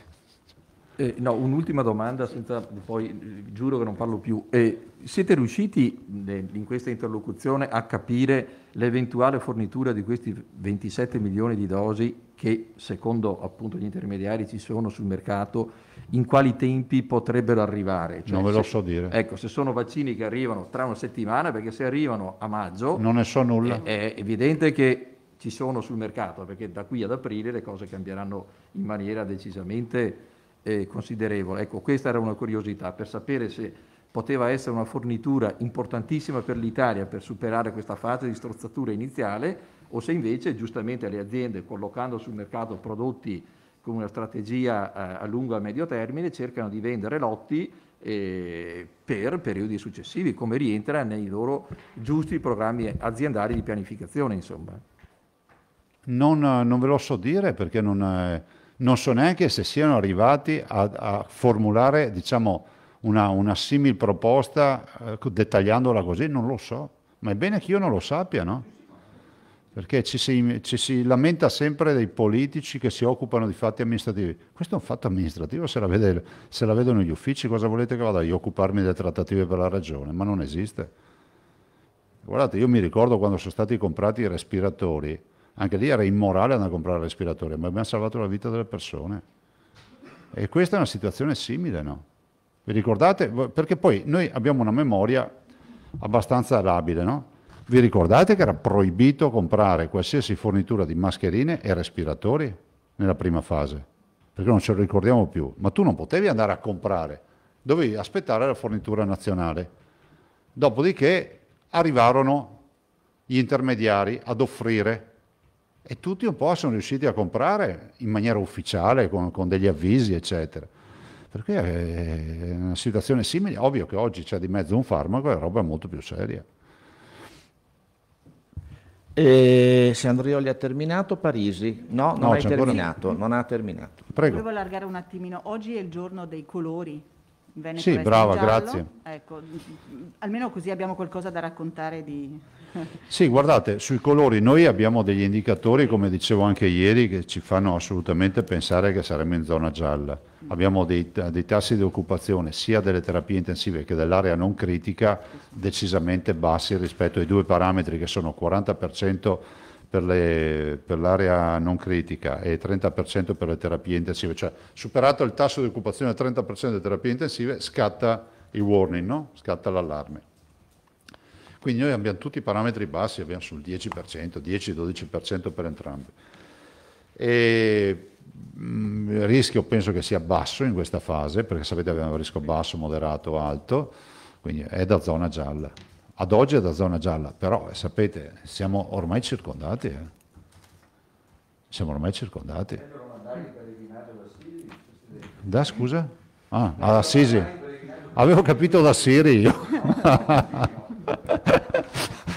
Eh, no, un'ultima domanda, senza, poi giuro che non parlo più. Eh, siete riusciti in questa interlocuzione a capire l'eventuale fornitura di questi 27 milioni di dosi che secondo appunto gli intermediari ci sono sul mercato, in quali tempi potrebbero arrivare. Cioè, non ve lo so dire. Ecco, se sono vaccini che arrivano tra una settimana, perché se arrivano a maggio... Non ne so nulla. È, è evidente che ci sono sul mercato, perché da qui ad aprile le cose cambieranno in maniera decisamente eh, considerevole. Ecco, questa era una curiosità per sapere se poteva essere una fornitura importantissima per l'Italia per superare questa fase di strozzatura iniziale o se invece giustamente le aziende collocando sul mercato prodotti con una strategia eh, a lungo e a medio termine cercano di vendere lotti eh, per periodi successivi, come rientra nei loro giusti programmi aziendali di pianificazione. Insomma. Non, non ve lo so dire perché non, non, so neanche se siano arrivati a, a formulare diciamo, una, una simil proposta eh, dettagliandola così, non lo so, ma è bene che io non lo sappia, no? perché ci si, ci si, lamenta sempre dei politici che si occupano di fatti amministrativi. Questo è un fatto amministrativo, se la, vede, se la vedono gli uffici cosa volete che vada io a occuparmi delle trattative per la ragione, ma non esiste. Guardate, io mi ricordo quando sono stati comprati i respiratori, anche lì era immorale andare a comprare respiratori, ma abbiamo salvato la vita delle persone. E questa è una situazione simile, no? Vi ricordate? Perché poi noi abbiamo una memoria abbastanza labile, no? Vi ricordate che era proibito comprare qualsiasi fornitura di mascherine e respiratori nella prima fase? Perché non ce lo ricordiamo più. Ma tu non potevi andare a comprare, dovevi aspettare la fornitura nazionale. Dopodiché arrivarono gli intermediari ad offrire e tutti un po' sono riusciti a comprare in maniera ufficiale, con, con degli avvisi, eccetera. Perché è eh, una situazione simile, ovvio che oggi c'è di mezzo un farmaco, e roba molto più seria. Eh, se Andrioli ha terminato, Parisi. No, non no, terminato, non ha terminato. Prego. Volevo allargare un attimino. Oggi è il giorno dei colori. Veneto sì, brava, grazie. Ecco, almeno così abbiamo qualcosa da raccontare di, sì, guardate, sui colori noi abbiamo degli indicatori, come dicevo anche ieri, che ci fanno assolutamente pensare che saremmo in zona gialla. Abbiamo dei, dei tassi di occupazione sia delle terapie intensive che dell'area non critica decisamente bassi rispetto ai due parametri che sono 40% per, l'area non critica e 30% per le terapie intensive, cioè superato il tasso di occupazione del 30% delle terapie intensive scatta il warning, no? scatta l'allarme. Quindi noi abbiamo tutti i parametri bassi, abbiamo sul 10%, 10-12% per entrambi. E mm, il rischio penso che sia basso in questa fase, perché sapete abbiamo un rischio basso, moderato, alto, quindi è da zona gialla. Ad oggi è da zona gialla, però eh, sapete, siamo ormai circondati. Eh. Siamo ormai circondati. Da scusa? Ah, ad ah, Assisi. Avevo capito da Siri io.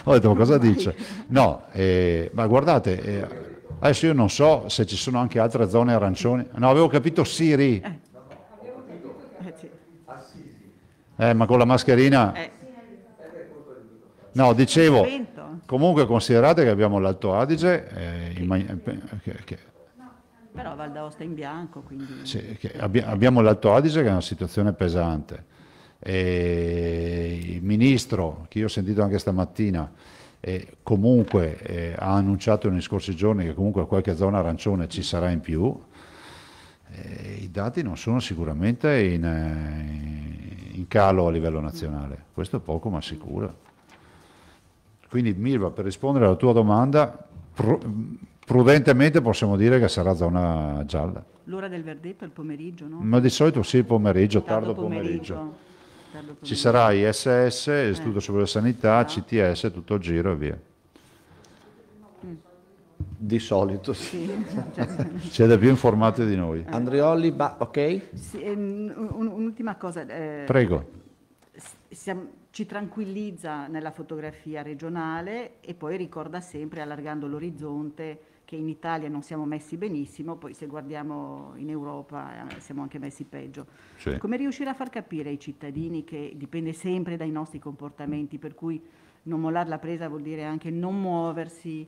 Ho detto, ma cosa dice? No, eh, ma guardate, eh, adesso io non so se ci sono anche altre zone arancioni. No, avevo capito Siri. Eh, eh ma con la mascherina... Eh. No, dicevo, comunque considerate che abbiamo l'Alto Adige, eh, man- eh, che, che, però Val d'Aosta in bianco, quindi... Sì, abbi- abbiamo l'Alto Adige che è una situazione pesante eh, il ministro, che io ho sentito anche stamattina, eh, comunque eh, ha annunciato negli scorsi giorni che comunque qualche zona arancione ci sarà in più, eh, i dati non sono sicuramente in, eh, in calo a livello nazionale, questo è poco ma sicuro. Quindi Mirva, per rispondere alla tua domanda, pro, prudentemente possiamo dire che sarà zona gialla. L'ora del verdetto è il pomeriggio, no? Ma di solito sì, il pomeriggio, tardo, tardo pomeriggio. pomeriggio ci sarà ISS, Istituto eh. Superiore Sanità, CTS, tutto il giro e via. Di solito sì. Cioè, Siete più informati di noi. Eh. Andrioli, ba- ok? Sì, ehm, un'ultima cosa. Eh, Prego. Siamo, ci tranquillizza nella fotografia regionale e poi ricorda sempre, allargando l'orizzonte, che in Italia non siamo messi benissimo, poi se guardiamo in Europa eh, siamo anche messi peggio. Sì. Come riuscire a far capire ai cittadini che dipende sempre dai nostri comportamenti, per cui non mollare la presa vuol dire anche non muoversi,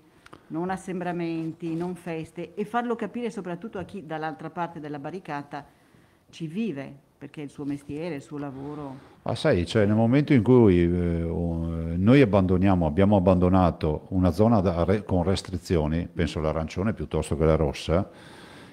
non assembramenti, non feste e farlo capire soprattutto a chi dall'altra parte della barricata ci vive, perché il suo mestiere, il suo lavoro. Ah, sai, cioè nel momento in cui eh, eh, noi abbandoniamo, abbiamo abbandonato una zona da, con restrizioni, penso all'arancione piuttosto che alla rossa,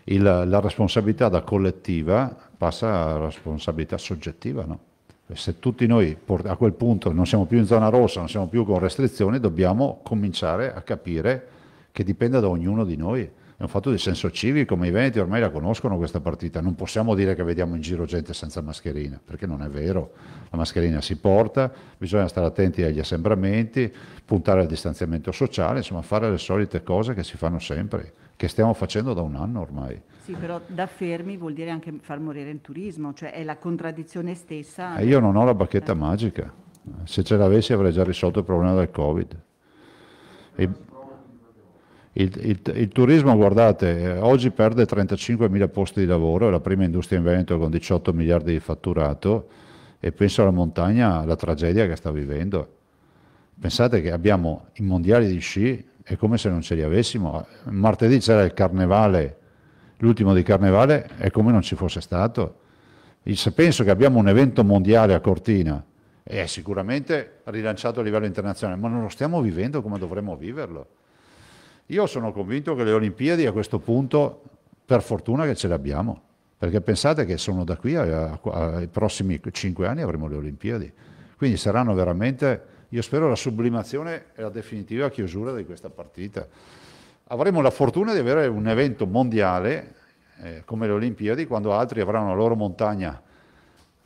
il, la responsabilità da collettiva passa alla responsabilità soggettiva, no? Cioè, se tutti noi a quel punto non siamo più in zona rossa, non siamo più con restrizioni, dobbiamo cominciare a capire che dipende da ognuno di noi è un fatto di senso civico, ma i veneti ormai la conoscono questa partita, non possiamo dire che vediamo in giro gente senza mascherina, perché non è vero, la mascherina si porta, bisogna stare attenti agli assembramenti, puntare al distanziamento sociale, insomma fare le solite cose che si fanno sempre, che stiamo facendo da un anno ormai. Sì, però da fermi vuol dire anche far morire il turismo, cioè è la contraddizione stessa. Eh, io non ho la bacchetta eh. magica. Se ce l'avessi avrei già risolto il problema del Covid. E il, il, il, turismo, guardate, eh, oggi perde 35.000 posti di lavoro, è la prima industria in Veneto con 18 miliardi di fatturato e penso alla montagna, alla tragedia che sta vivendo. Pensate che abbiamo i mondiali di sci, è come se non ce li avessimo. Martedì c'era il carnevale, l'ultimo di carnevale, è come non ci fosse stato. Se penso che abbiamo un evento mondiale a Cortina, è sicuramente rilanciato a livello internazionale, ma non lo stiamo vivendo come dovremmo viverlo. Io sono convinto che le Olimpiadi a questo punto, per fortuna che ce le abbiamo, perché pensate che sono da qui ai prossimi cinque anni avremo le Olimpiadi. Quindi saranno veramente, io spero, la sublimazione e la definitiva chiusura di questa partita. Avremo la fortuna di avere un evento mondiale eh, come le Olimpiadi, quando altri avranno la loro montagna,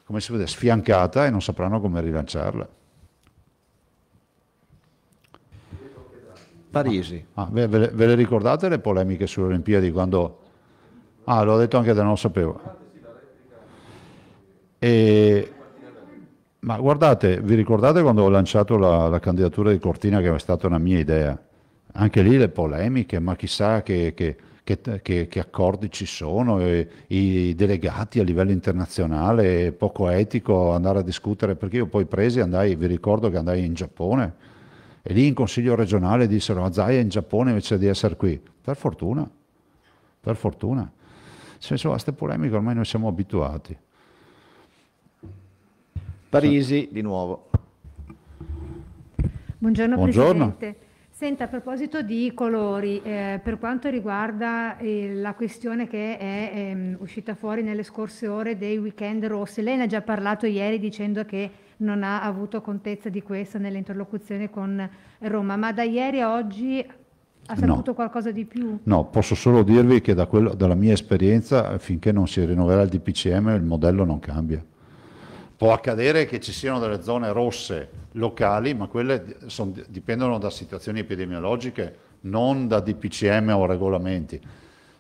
come si vede, sfiancata e non sapranno come rilanciarla. Parisi. Ah, ah, ve, ve, le ricordate le polemiche sulle Olimpiadi quando... Ah, l'ho detto anche da non sapevo. E... Ma guardate, vi ricordate quando ho lanciato la, la, candidatura di Cortina che è stata una mia idea? Anche lì le polemiche, ma chissà che, che, che, che accordi ci sono, i delegati a livello internazionale, è poco etico andare a discutere, perché io poi presi andai, vi ricordo che andai in Giappone e lì in consiglio regionale dissero ah, è in Giappone invece di essere qui. Per fortuna, per fortuna. Nel senso, a queste polemiche ormai noi siamo abituati. Parisi di nuovo. Buongiorno, Buongiorno. Presidente. Senta, a proposito di colori, eh, per quanto riguarda eh, la questione che è ehm, uscita fuori nelle scorse ore dei weekend rossi, lei ne ha già parlato ieri dicendo che non ha avuto contezza di questo nelle interlocuzioni con Roma, ma da ieri a oggi ha saputo no. qualcosa di più? No, posso solo dirvi che da quello, dalla mia esperienza finché non si rinnoverà il DPCM il modello non cambia. Può accadere che ci siano delle zone rosse locali, ma quelle son, dipendono da situazioni epidemiologiche, non da DPCM o regolamenti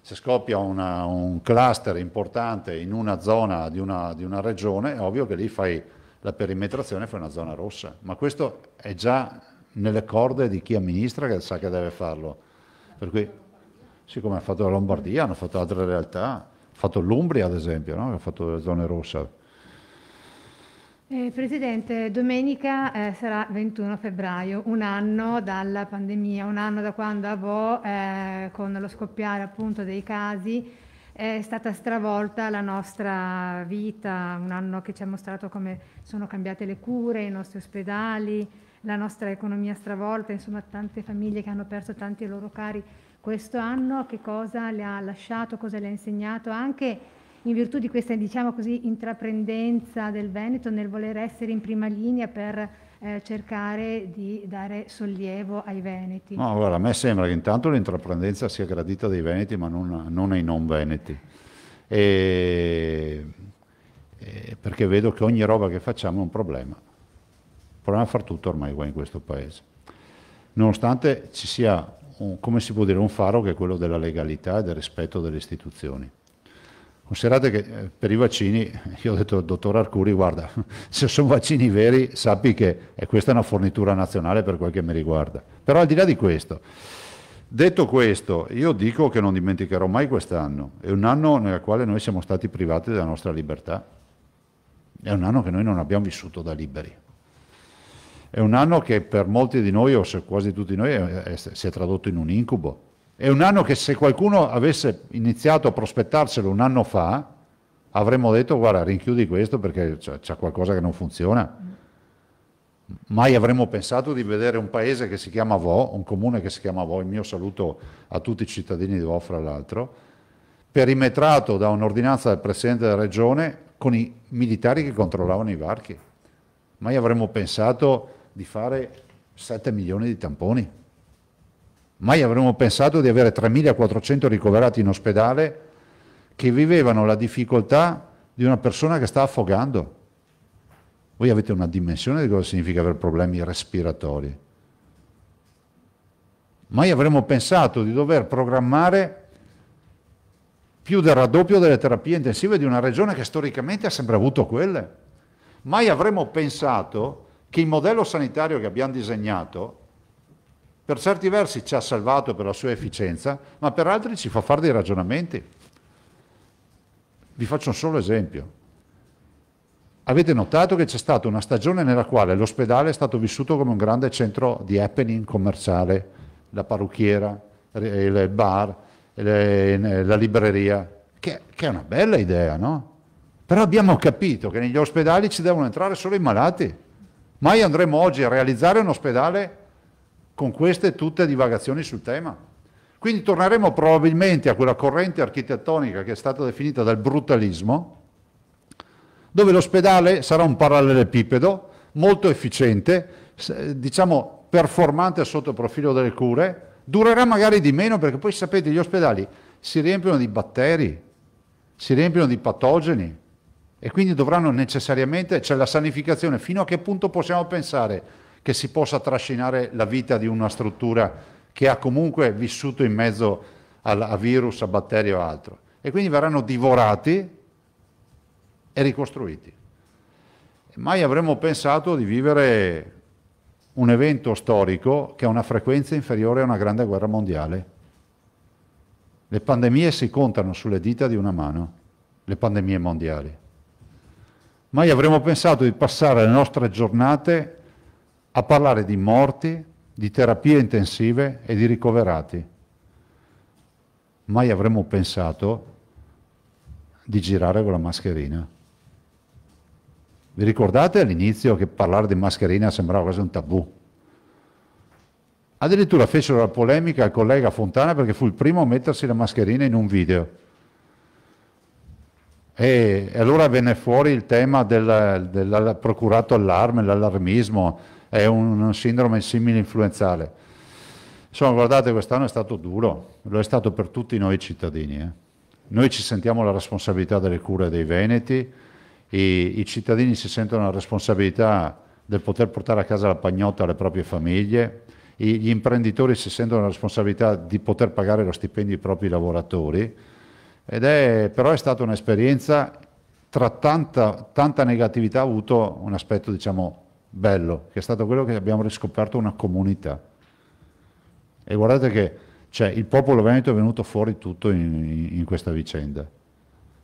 se scoppia una, un cluster importante in una zona di una, di una regione, è ovvio che lì fai la perimetrazione fa una zona rossa, ma questo è già nelle corde di chi amministra che sa che deve farlo. Per cui, siccome ha fatto la Lombardia, hanno fatto altre realtà, ha fatto l'Umbria ad esempio, no? ha fatto le zone rosse. Eh, Presidente, domenica eh, sarà 21 febbraio, un anno dalla pandemia, un anno da quando a Bo, eh, con lo scoppiare appunto dei casi, è stata stravolta la nostra vita, un anno che ci ha mostrato come sono cambiate le cure, i nostri ospedali, la nostra economia stravolta, insomma tante famiglie che hanno perso tanti loro cari questo anno, che cosa le ha lasciato, cosa le ha insegnato anche in virtù di questa, diciamo così, intraprendenza del Veneto nel voler essere in prima linea per eh, cercare di dare sollievo ai veneti. No, allora, a me sembra che intanto l'intraprendenza sia gradita dai veneti, ma non, non ai non veneti. E, e perché vedo che ogni roba che facciamo è un problema. Il problema è far tutto ormai qua in questo paese. Nonostante ci sia, un, come si può dire, un faro che è quello della legalità e del rispetto delle istituzioni. Considerate che eh, per i vaccini, io ho detto al dottor Arcuri, guarda, se sono vaccini veri sappi che eh, questa è una fornitura nazionale per quel che mi riguarda. Però al di là di questo, detto questo, io dico che non dimenticherò mai quest'anno. È un anno nel quale noi siamo stati privati della nostra libertà. È un anno che noi non abbiamo vissuto da liberi. È un anno che per molti di noi, o quasi tutti noi, è, è, si è tradotto in un incubo è un anno che se qualcuno avesse iniziato a prospettarselo un anno fa, avremmo detto guarda rinchiudi questo perché c'è qualcosa che non funziona. Mai avremmo pensato di vedere un paese che si chiama Vo, un comune che si chiama Vo, il mio saluto a tutti i cittadini di Vo fra l'altro, perimetrato da un'ordinanza del Presidente della Regione con i militari che controllavano i varchi. Mai avremmo pensato di fare 7 milioni di tamponi. Mai avremmo pensato di avere 3.400 ricoverati in ospedale che vivevano la difficoltà di una persona che sta affogando. Voi avete una dimensione di cosa significa avere problemi respiratori. Mai avremmo pensato di dover programmare più del raddoppio delle terapie intensive di una regione che storicamente ha sempre avuto quelle. Mai avremmo pensato che il modello sanitario che abbiamo disegnato per certi versi ci ha salvato per la sua efficienza, ma per altri ci fa fare dei ragionamenti. Vi faccio un solo esempio. Avete notato che c'è stata una stagione nella quale l'ospedale è stato vissuto come un grande centro di happening commerciale, la parrucchiera, il bar, la libreria, che, è una bella idea, no? Però abbiamo capito che negli ospedali ci devono entrare solo i malati. Mai andremo oggi a realizzare un ospedale con queste tutte divagazioni sul tema. Quindi torneremo probabilmente a quella corrente architettonica che è stata definita dal brutalismo, dove l'ospedale sarà un parallelepipedo molto efficiente, diciamo performante sotto il profilo delle cure, durerà magari di meno perché poi sapete gli ospedali si riempiono di batteri, si riempiono di patogeni e quindi dovranno necessariamente, c'è cioè la sanificazione, fino a che punto possiamo pensare che si possa trascinare la vita di una struttura che ha comunque vissuto in mezzo al, a virus, a batteri o altro. E quindi verranno divorati e ricostruiti. Mai avremmo pensato di vivere un evento storico che ha una frequenza inferiore a una grande guerra mondiale. Le pandemie si contano sulle dita di una mano, le pandemie mondiali. Mai avremmo pensato di passare le nostre giornate a parlare di morti, di terapie intensive e di ricoverati. Mai avremmo pensato di girare con la mascherina. Vi ricordate all'inizio che parlare di mascherina sembrava quasi un tabù? Addirittura fecero la polemica al collega Fontana perché fu il primo a mettersi la mascherina in un video. E, allora venne fuori il tema del, del procurato allarme, l'allarmismo, è un sindrome simile influenzale. Insomma, guardate, quest'anno è stato duro, lo è stato per tutti noi cittadini. Eh. Noi ci sentiamo la responsabilità delle cure dei Veneti, i cittadini si sentono la responsabilità del poter portare a casa la pagnotta alle proprie famiglie, I, gli imprenditori si sentono la responsabilità di poter pagare lo stipendio ai propri lavoratori, ed è, però è stata un'esperienza tra tanta, tanta negatività ha avuto un aspetto diciamo bello, che è stato quello che abbiamo riscoperto una comunità. E guardate che cioè, il popolo veneto è venuto fuori tutto in, in questa vicenda.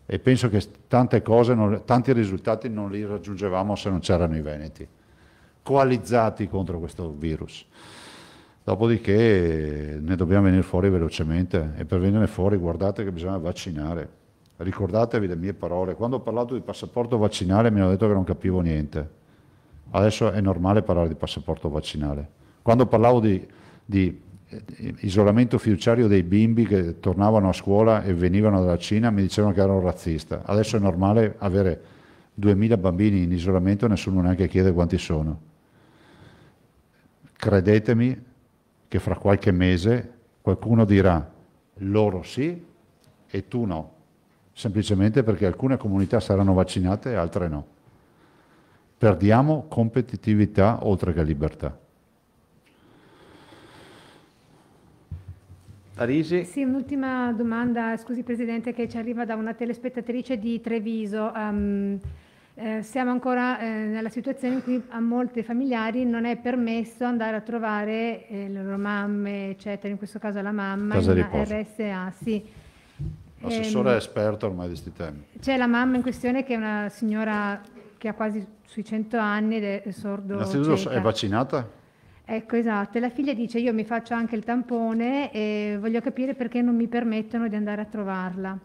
E penso che tante cose, non, tanti risultati non li raggiungevamo se non c'erano i veneti, coalizzati contro questo virus. Dopodiché ne dobbiamo venire fuori velocemente e per venire fuori guardate che bisogna vaccinare. Ricordatevi le mie parole. Quando ho parlato di passaporto vaccinale mi hanno detto che non capivo niente. Adesso è normale parlare di passaporto vaccinale. Quando parlavo di, di eh, isolamento fiduciario dei bimbi che tornavano a scuola e venivano dalla Cina mi dicevano che erano razzista. Adesso è normale avere 2000 bambini in isolamento e nessuno neanche chiede quanti sono. Credetemi che fra qualche mese qualcuno dirà loro sì e tu no, semplicemente perché alcune comunità saranno vaccinate e altre no perdiamo competitività oltre che libertà. Parigi. Sì, un'ultima domanda, scusi Presidente, che ci arriva da una telespettatrice di Treviso. Um, eh, siamo ancora eh, nella situazione in cui a molte familiari non è permesso andare a trovare eh, le loro mamme, eccetera, in questo caso la mamma, Casa in RSA. Sì. L'assessore ehm, è esperto ormai di questi temi. C'è la mamma in questione che è una signora che ha quasi sui 100 anni è sordo. Innanzitutto è vaccinata? Ecco, esatto. E la figlia dice io mi faccio anche il tampone e voglio capire perché non mi permettono di andare a trovarla.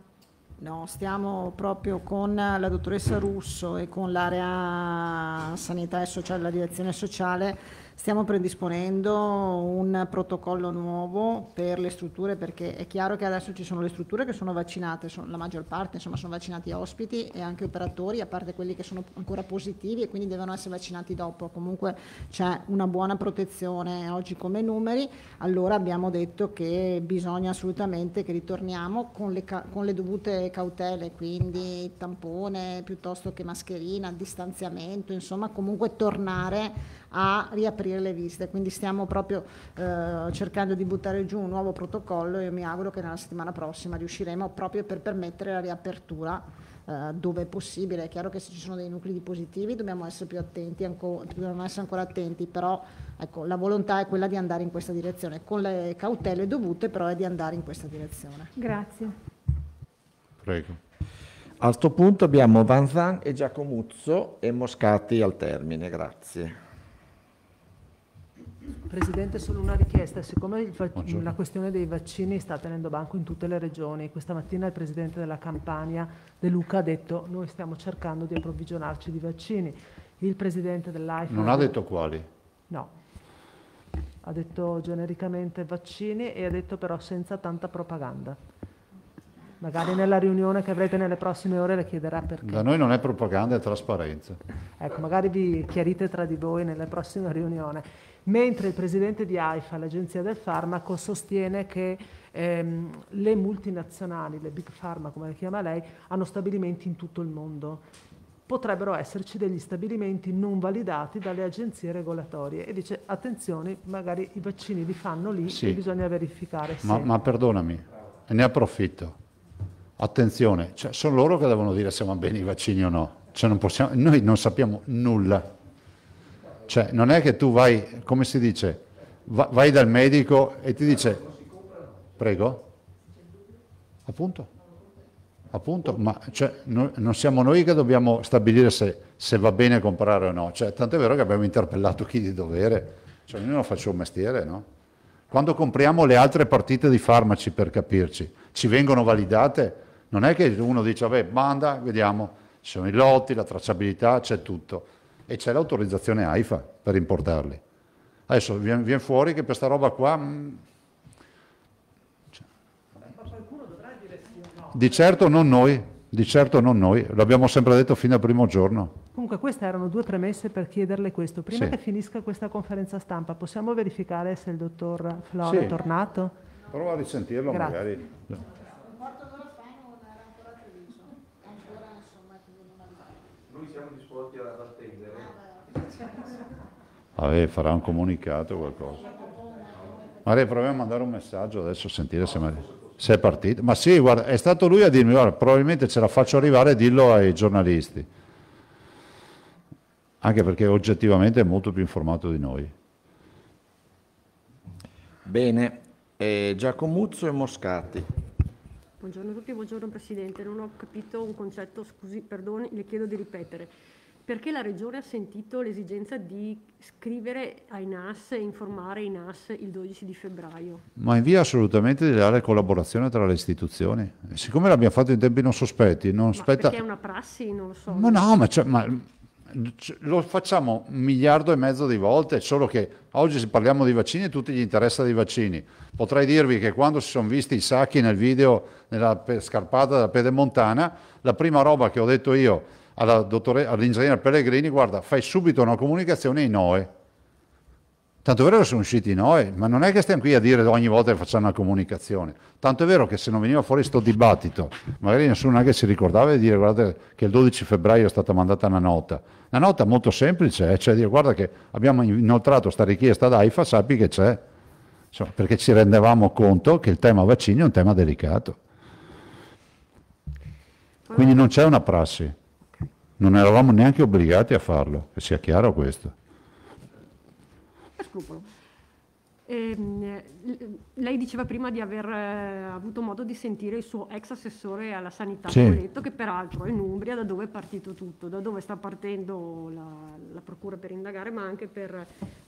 No, stiamo proprio con la dottoressa Russo e con l'area sanità e sociale, la direzione sociale Stiamo predisponendo un protocollo nuovo per le strutture perché è chiaro che adesso ci sono le strutture che sono vaccinate, sono, la maggior parte insomma, sono vaccinati ospiti e anche operatori, a parte quelli che sono ancora positivi e quindi devono essere vaccinati dopo. Comunque c'è una buona protezione oggi come numeri, allora abbiamo detto che bisogna assolutamente che ritorniamo con le, con le dovute cautele, quindi tampone piuttosto che mascherina, distanziamento, insomma comunque tornare a riaprire le visite. Quindi stiamo proprio eh, cercando di buttare giù un nuovo protocollo e mi auguro che nella settimana prossima riusciremo proprio per permettere la riapertura eh, dove è possibile. È chiaro che se ci sono dei nuclei positivi dobbiamo essere più attenti, ancora, dobbiamo essere ancora attenti, però ecco, la volontà è quella di andare in questa direzione, con le cautele dovute però è di andare in questa direzione. Grazie. Prego. A questo punto abbiamo Van Zan e Giacomuzzo e Moscati al termine, grazie. Presidente, solo una richiesta. Siccome Buongiorno. la questione dei vaccini sta tenendo banco in tutte le regioni, questa mattina il Presidente della Campania, De Luca, ha detto noi stiamo cercando di approvvigionarci di vaccini. Il Presidente dell'AIFA... Non ha detto quali? No. Ha detto genericamente vaccini e ha detto però senza tanta propaganda. Magari nella riunione che avrete nelle prossime ore le chiederà perché. Da noi non è propaganda, è trasparenza. Ecco, magari vi chiarite tra di voi nella prossima riunione mentre il presidente di AIFA, l'Agenzia del Farmaco, sostiene che ehm, le multinazionali, le big pharma come le chiama lei, hanno stabilimenti in tutto il mondo potrebbero esserci degli stabilimenti non validati dalle agenzie regolatorie e dice attenzione, magari i vaccini li fanno lì sì. e bisogna verificare. Ma, ma perdonami, ne approfitto. Attenzione, cioè, sono loro che devono dire se vanno bene i vaccini o no. Cioè non possiamo, noi non sappiamo nulla cioè, non è che tu vai, come si dice, Va, vai dal medico e ti dice, prego, appunto, appunto, ma cioè, no, non siamo noi che dobbiamo stabilire se, se va bene comprare o no. Cioè, è vero che abbiamo interpellato chi di dovere, cioè, ognuno fa il suo mestiere, no? Quando compriamo le altre partite di farmaci, per capirci, ci vengono validate? Non è che uno dice, vabbè, manda, vediamo, ci sono i lotti, la tracciabilità, c'è tutto e c'è l'autorizzazione AIFA per importarli. Adesso viene vien fuori che questa roba qua... Mh, mm, cioè, Di certo non noi, di certo non noi, l'abbiamo sempre detto fino al primo giorno. Comunque queste erano due premesse per chiederle questo. Prima sì. che finisca questa conferenza stampa, possiamo verificare se il dottor Flora sì. è tornato? Prova a risentirlo Grazie. magari. Noi siamo disposti ad Vabbè, farà un comunicato o qualcosa. Maria, proviamo a mandare un messaggio adesso, a sentire se, se, è partito. Ma sì, guarda, è stato lui a dirmi, guarda, probabilmente ce la faccio arrivare, dillo ai giornalisti. Anche perché oggettivamente è molto più informato di noi. Bene, eh, Giacomuzzo e Moscati. Buongiorno a tutti, buongiorno Presidente. Non ho capito un concetto, scusi, perdoni, le chiedo di ripetere perché la Regione ha sentito l'esigenza di scrivere ai NAS e informare i NAS il 12 di febbraio? Ma in via assolutamente di reale collaborazione tra le istituzioni. Siccome l'abbiamo fatto in tempi non sospetti, non ma spetta... Perché è una prassi, non lo so. Ma no, ma, cioè, ma lo facciamo un miliardo e mezzo di volte, solo che oggi se parliamo di vaccini e tutti gli interessa dei vaccini. Potrei dirvi che quando si sono visti i sacchi nel video nella scarpata della Pedemontana, la prima roba che ho detto io all'ingegnere all Pellegrini, guarda, fai subito una comunicazione ai NOE. Tanto è vero che sono usciti i NOE, ma non è che stiamo qui a dire ogni volta che facciamo una comunicazione. Tanto è vero che se non veniva fuori questo dibattito, magari nessuno neanche si ricordava di dire guardate che il 12 febbraio è stata mandata una nota. Una nota molto semplice, eh? cioè dire guarda che abbiamo inoltrato questa richiesta ad AIFA, sappi che c'è. Insomma, perché ci rendevamo conto che il tema vaccini è un tema delicato. Quindi non c'è una prassi. Non eravamo neanche obbligati a farlo, che sia chiaro questo. Per scrupolo. Eh, lei diceva prima di aver eh, avuto modo di sentire il suo ex assessore alla sanità, sì. Coletto, che peraltro è in Umbria, da dove è partito tutto, da dove sta partendo la, la procura per indagare, ma anche per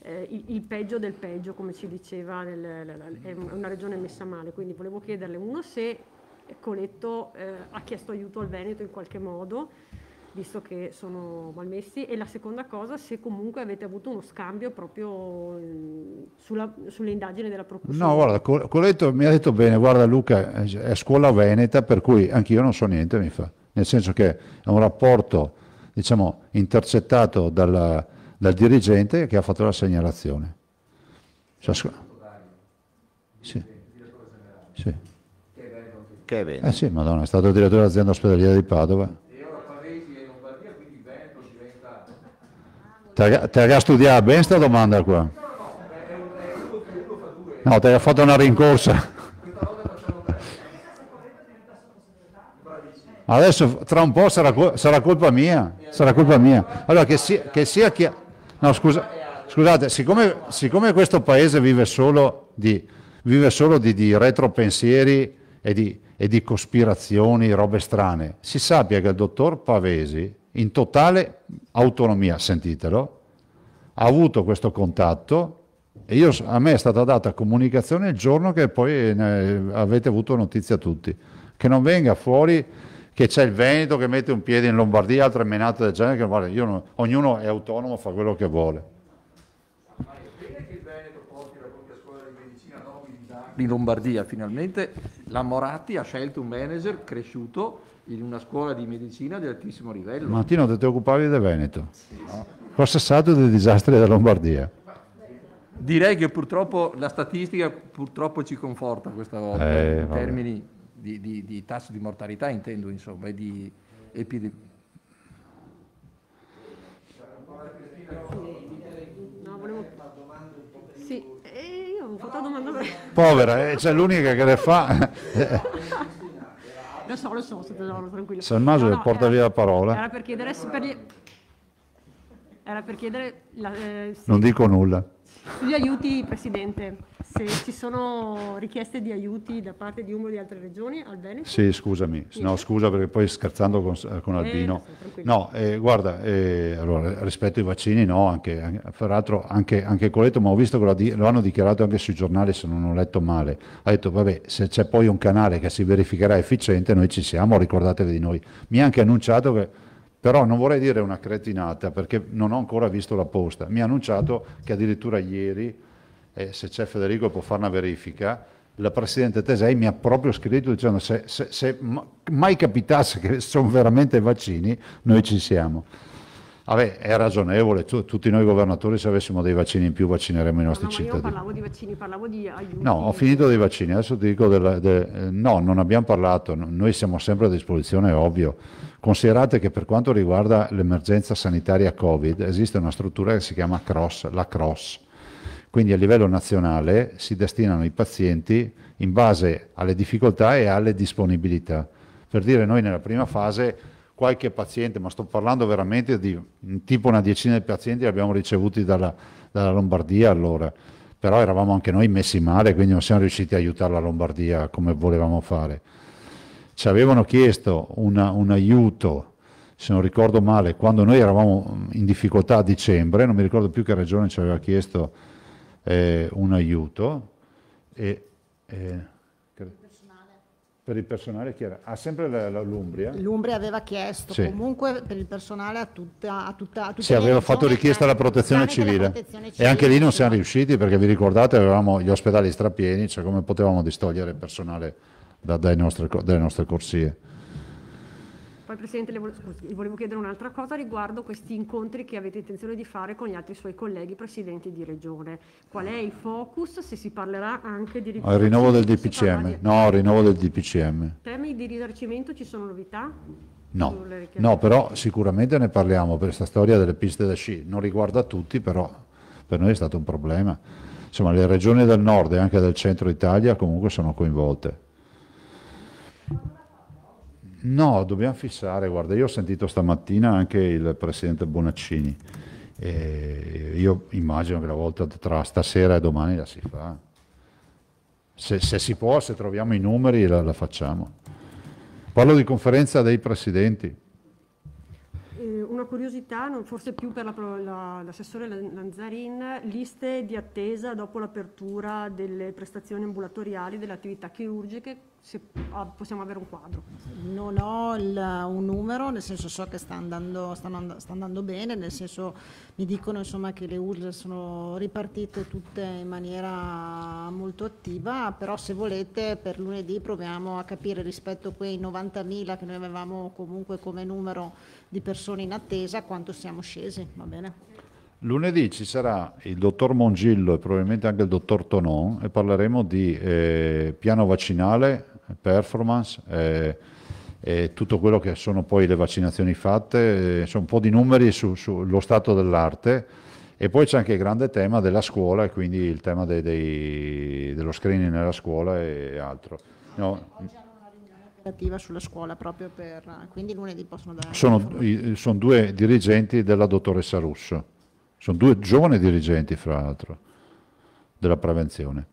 eh, il, il, peggio del peggio, come ci diceva, nel, la, la, è una regione messa male. Quindi volevo chiederle uno se Coletto eh, ha chiesto aiuto al Veneto in qualche modo visto che sono malmessi e la seconda cosa se comunque avete avuto uno scambio proprio mm, sulla, sull'indagine della procura. No, guarda, Coletto mi ha detto bene, guarda Luca è scuola veneta per cui anch'io non so niente, mi fa, nel senso che è un rapporto diciamo intercettato dalla, dal dirigente che ha fatto la segnalazione. Cioè, scu- sì. Sì. Che è bene. Eh sì, madonna, è stato direttore dell'azienda ospedaliera di Padova. Terrà studiato bene questa domanda qua. No, ti ha fatto una rincorsa. Adesso tra un po' sarà, sarà, colpa mia, sarà colpa mia. Allora che sia, che sia chi... No, scusa, scusate, siccome, siccome, questo paese vive solo di, vive solo di, di retropensieri e di, e di cospirazioni, robe strane, si sappia che il dottor Pavesi in totale autonomia, sentitelo, ha avuto questo contatto e io, a me è stata data comunicazione il giorno che poi eh, avete avuto notizia tutti. Che non venga fuori che c'è il Veneto che mette un piede in Lombardia, altre menate del genere, che guarda, non, ognuno è autonomo, fa quello che vuole. Ma è bene che il Veneto porti la propria scuola di medicina no, in Lombardia finalmente, la Moratti ha scelto un manager cresciuto in una scuola di medicina di altissimo livello. Martino, te ti occupavi del Veneto. Sì, no? sì. Cosa sa dei disastri della Lombardia? Direi che purtroppo la statistica purtroppo ci conforta questa volta, eh, in termini di, di, di, tasso di mortalità intendo, insomma, e di epidemia. Sì, eh, io ho fatto domanda. Povera, eh, c'è cioè, l'unica che le fa. Lo so, lo so, sto tesoro, tranquillo. Sannaso no, no, porta era, via la parola. Era per chiedere per... Gli... Era per chiedere... La, eh, se... Non dico nulla. Sugli aiuti, Presidente se ci sono richieste di aiuti da parte di Umbro o di altre regioni al Veneto? Sì, scusami, sì. no, scusa perché poi scherzando con, eh, con eh, Albino. Eh, no, eh, guarda, eh, allora, rispetto ai vaccini no, anche, fra l'altro anche, anche Coletto, ma ho visto che lo, lo, hanno dichiarato anche sui giornali se non ho letto male, ha detto vabbè se c'è poi un canale che si verificherà efficiente noi ci siamo, ricordatevi di noi. Mi ha anche annunciato che però non vorrei dire una cretinata perché non ho ancora visto la posta. Mi ha annunciato che addirittura ieri eh, se c'è Federico può fare una verifica, la Presidente Tesei mi ha proprio scritto dicendo se, se, se mai capitasse che sono veramente vaccini, noi ci siamo. Vabbè, è ragionevole, tu, tutti noi governatori se avessimo dei vaccini in più vaccineremmo i nostri no, no, cittadini. Non parlavo di vaccini, parlavo di aiuti. No, ho finito dei vaccini, adesso ti dico, della, de, eh, no, non abbiamo parlato, noi siamo sempre a disposizione, è ovvio. Considerate che per quanto riguarda l'emergenza sanitaria Covid esiste una struttura che si chiama CROSS, la CROSS, quindi a livello nazionale si destinano i pazienti in base alle difficoltà e alle disponibilità. Per dire noi nella prima fase qualche paziente, ma sto parlando veramente di tipo una decina di pazienti li abbiamo ricevuti dalla, dalla Lombardia allora, però eravamo anche noi messi male, quindi non siamo riusciti a aiutare la Lombardia come volevamo fare. Ci avevano chiesto una, un aiuto se non ricordo male, quando noi eravamo in difficoltà a dicembre, non mi ricordo più che regione ci aveva chiesto eh, un aiuto. E, eh, per il personale chi era? Ah, sempre la, la, l'Umbria? L'Umbria aveva chiesto sì. comunque per il personale a tutta... la tutta, tutta sì, aveva fatto richiesta alla protezione civile. protezione civile. E anche lì non siamo riusciti perché vi ricordate avevamo gli ospedali strapieni, cioè come potevamo distogliere il personale da, nostri, dalle nostre corsie. Poi Presidente, le volevo, scusi, le volevo chiedere un'altra cosa riguardo questi incontri che avete intenzione di fare con gli altri suoi colleghi Presidenti di Regione. Qual è il focus? Se si parlerà anche di... il rinnovo del DPCM. Di... No, il rinnovo del DPCM. Temi di risarcimento ci sono novità? No, no, però sicuramente ne parliamo per questa storia delle piste da sci. Non riguarda tutti, però per noi è stato un problema. Insomma, le regioni del nord e anche del centro Italia comunque sono coinvolte. No, dobbiamo fissare, guarda, io ho sentito stamattina anche il presidente Bonaccini, e io immagino che la volta tra stasera e domani la si fa. Se, se si può, se troviamo i numeri, la, la facciamo. Parlo di conferenza dei presidenti eh, una curiosità, forse più per l'assessore la, la, Lanzarin, liste di attesa dopo l'apertura delle prestazioni ambulatoriali delle attività chirurgiche se possiamo avere un quadro. Non ho il, un numero, nel senso so che sta andando, stanno, sta andando, bene, nel senso mi dicono insomma, che le USL sono ripartite tutte in maniera molto attiva, però se volete per lunedì proviamo a capire rispetto a quei 90.000 che noi avevamo comunque come numero di persone in attesa quanto siamo scesi, va bene? Lunedì ci sarà il dottor Mongillo e probabilmente anche il dottor Tonon e parleremo di eh, piano vaccinale performance e, e, tutto quello che sono poi le vaccinazioni fatte, sono un po' di numeri sullo su stato dell'arte e poi c'è anche il grande tema della scuola e quindi il tema dei, dei, dello screening nella scuola e altro. No sulla scuola proprio per quindi lunedì possono dare sono, sono, due dirigenti della dottoressa Russo sono due giovani dirigenti fra l'altro della prevenzione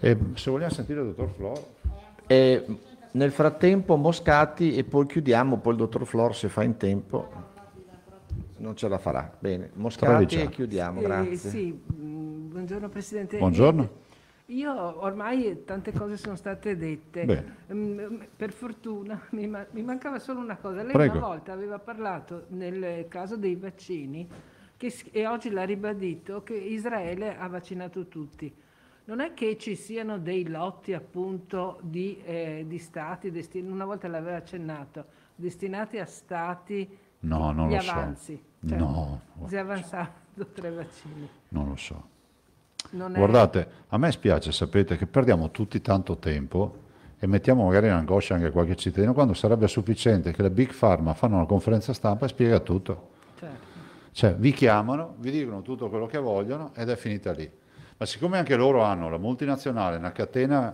eh, mm. se vogliamo sentire il dottor Flor. Eh, nel frattempo Moscati e poi chiudiamo, poi il dottor Flor se fa in tempo non ce la farà. Bene, Moscati e chiudiamo, eh, grazie. Eh, sì. Mm, buongiorno Presidente. Buongiorno. Io ormai tante cose sono state dette, mm, per fortuna mi, ma- mi, mancava solo una cosa. Lei Prego. una volta aveva parlato nel caso dei vaccini che, e oggi l'ha ribadito che Israele ha vaccinato tutti non è che ci siano dei lotti appunto di, eh, di stati, destin- una volta l'aveva accennato, destinati a stati no, non gli lo avanzi, so. cioè no, avanzato avanzando tre vaccini. Non lo so. Non Guardate, è... a me spiace, sapete, che perdiamo tutti tanto tempo e mettiamo magari in angoscia anche qualche cittadino, quando sarebbe sufficiente che la Big Pharma fanno una conferenza stampa e spiega tutto. Certo. Cioè, vi chiamano, vi dicono tutto quello che vogliono ed è finita lì. Ma siccome anche loro hanno la multinazionale, una catena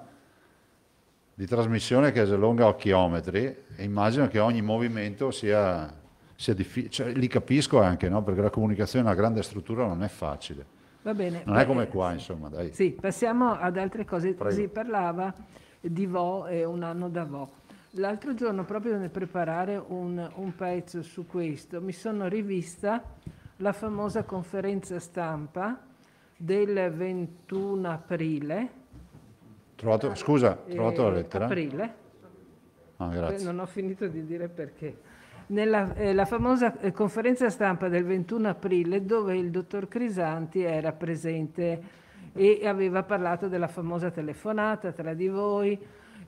di trasmissione che si allunga a chilometri, immagino che ogni movimento sia, sia difficile, cioè, li capisco anche, no? perché la comunicazione è una grande struttura non è facile. Va bene. Non beh, è come eh, qua, insomma, dai. Sì, passiamo ad altre cose. Prego. Si parlava di Vo e un anno da Vo. L'altro giorno, proprio nel preparare un, un pezzo su questo, mi sono rivista la famosa conferenza stampa del 21 aprile. Trovato, eh, scusa, trovato la lettera? Aprile. Ah, grazie. Eh, non ho finito di dire perché. Nella eh, famosa eh, conferenza stampa del 21 aprile dove il dottor Crisanti era presente e aveva parlato della famosa telefonata tra di voi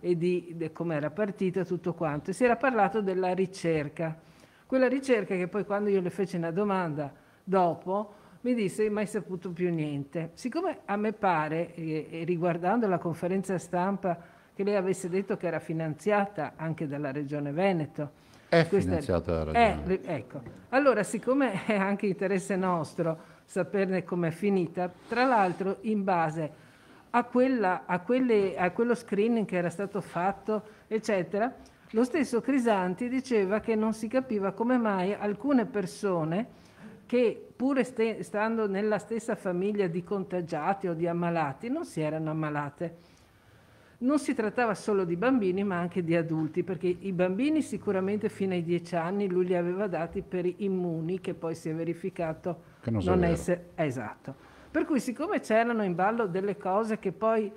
e di, di come era partita tutto quanto. E si era parlato della ricerca. Quella ricerca che poi quando io le feci una domanda dopo, mi disse mai saputo più niente. Siccome a me pare, e eh, riguardando la conferenza stampa, che lei avesse detto che era finanziata anche dalla Regione Veneto. È finanziata dalla eh, Regione. È, ecco, allora siccome è anche interesse nostro saperne com'è finita, tra l'altro in base a, quella, a, quelle, a quello screening che era stato fatto, eccetera, lo stesso Crisanti diceva che non si capiva come mai alcune persone che pur stando nella stessa famiglia di contagiati o di ammalati non si erano ammalate. Non si trattava solo di bambini ma anche di adulti, perché i bambini sicuramente fino ai dieci anni lui li aveva dati per immuni, che poi si è verificato che non, non essere... Esatto. Per cui siccome c'erano in ballo delle cose che poi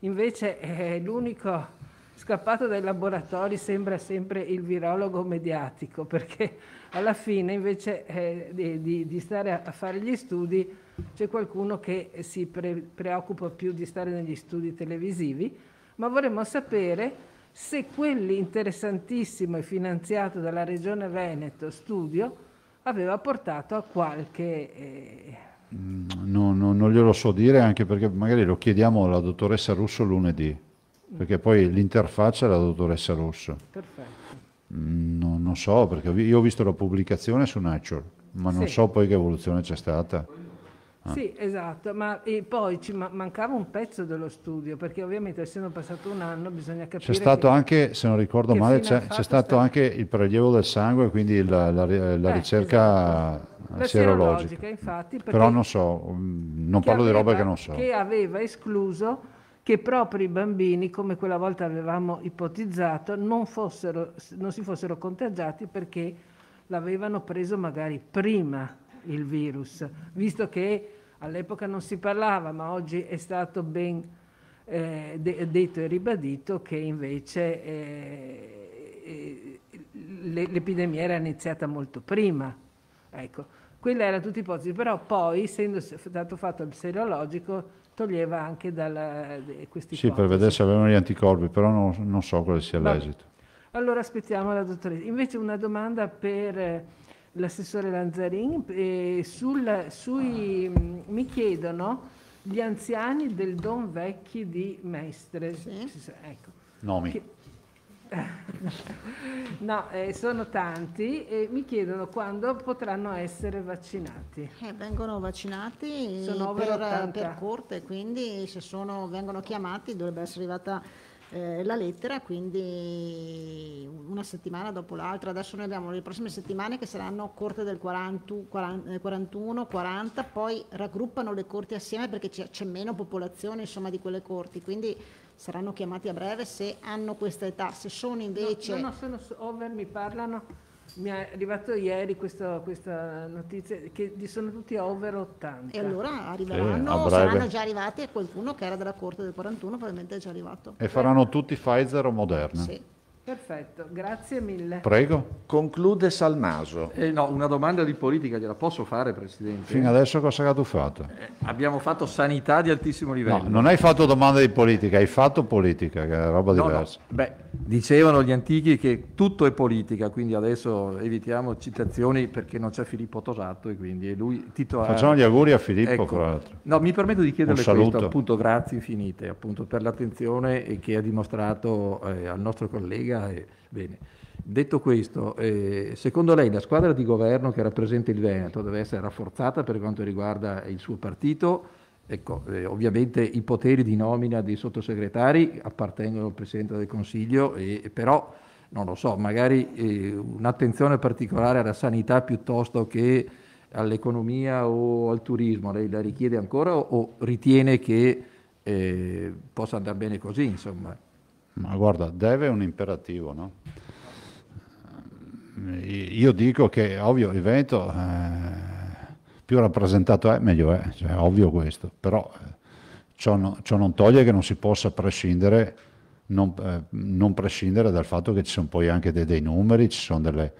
invece è eh, l'unico scappato dai laboratori sembra sempre il virologo mediatico, perché alla fine invece eh, di, di, stare a fare gli studi c'è qualcuno che si pre, preoccupa più di stare negli studi televisivi, ma vorremmo sapere se quell'interessantissimo e finanziato dalla Regione Veneto studio aveva portato a qualche... Eh... No, no, non glielo so dire anche perché magari lo chiediamo alla dottoressa Russo lunedì, perché poi l'interfaccia è la dottoressa Russo. Perfetto non, non, so, perché io ho visto la pubblicazione su Nature, ma non sì. so poi che evoluzione c'è stata. Ah. Sì, esatto, ma poi ci ma mancava un pezzo dello studio, perché ovviamente essendo passato un anno bisogna capire... C'è stato che, anche, se non ricordo male, c'è, stato sta... anche il prelievo del sangue, quindi la, la, la eh, ricerca... Esatto. La serologica, infatti, però non so, mm, non parlo di roba che non so. Che aveva escluso che proprio i bambini, come quella volta avevamo ipotizzato, non, fossero, non si fossero contagiati perché l'avevano preso magari prima il virus, visto che all'epoca non si parlava, ma oggi è stato ben eh, de- detto e ribadito che invece eh, eh l'epidemia era iniziata molto prima. Ecco, quella era tutta ipotesi, però poi, essendo stato fatto il serologico, toglieva anche dalla, questi Sì, corpi. per vedere se avevano gli anticorpi, però non, non so quale sia l'esito. Allora aspettiamo la dottoressa. Invece una domanda per eh, l'assessore Lanzarin. Eh, sulla, sui, ah. mi chiedono gli anziani del Don Vecchi di Mestre. Sì. Ecco. Nomi. Che, No, eh, sono tanti e mi chiedono quando potranno essere vaccinati. Eh, vengono vaccinati sono per, per corte, quindi se sono, vengono chiamati dovrebbe essere arrivata eh, la lettera, quindi una settimana dopo l'altra. Adesso noi abbiamo le prossime settimane che saranno corte del 41, 40, eh, poi raggruppano le corti assieme perché c'è, c'è meno popolazione insomma, di quelle corti, quindi saranno chiamati a breve se hanno questa età. Se sono invece... No, no, sono over, mi parlano mi è arrivato ieri questo, questa notizia che sono tutti over 80. E allora arriveranno, eh, saranno già arrivati qualcuno che era della corte del 41, probabilmente è già arrivato. E faranno tutti Pfizer o Moderna? Sì. Perfetto, grazie mille. Prego. Conclude Salmaso. Eh no, una domanda di politica gliela posso fare, Presidente? Fino adesso cosa tu fatto? Eh, abbiamo fatto sanità di altissimo livello. No, non hai fatto domanda di politica, hai fatto politica, che è una roba no, diversa. No. Beh, dicevano gli antichi che tutto è politica, quindi adesso evitiamo citazioni perché non c'è Filippo Tosatto e quindi lui titolare. Facciamo gli auguri a Filippo, ecco. fra l'altro. No, mi permetto di chiederle questo, appunto, grazie infinite appunto, per l'attenzione che ha dimostrato eh, al nostro collega politica. E, Detto questo, eh, secondo lei la squadra di governo che rappresenta il Veneto deve essere rafforzata per quanto riguarda il suo partito? Ecco, eh, ovviamente i poteri di nomina dei sottosegretari appartengono al Presidente del Consiglio, e, però non lo so, magari eh, un'attenzione particolare alla sanità piuttosto che all'economia o al turismo, lei la richiede ancora o, o ritiene che eh, possa andare bene così? Insomma? Ma guarda, deve è un imperativo, no? Eh, io dico che, ovvio, il Veneto eh, più rappresentato è, meglio è, cioè, ovvio questo, però eh, ciò, no, ciò, non toglie che non si possa prescindere, non, eh, non, prescindere dal fatto che ci sono poi anche dei, dei numeri, ci sono delle,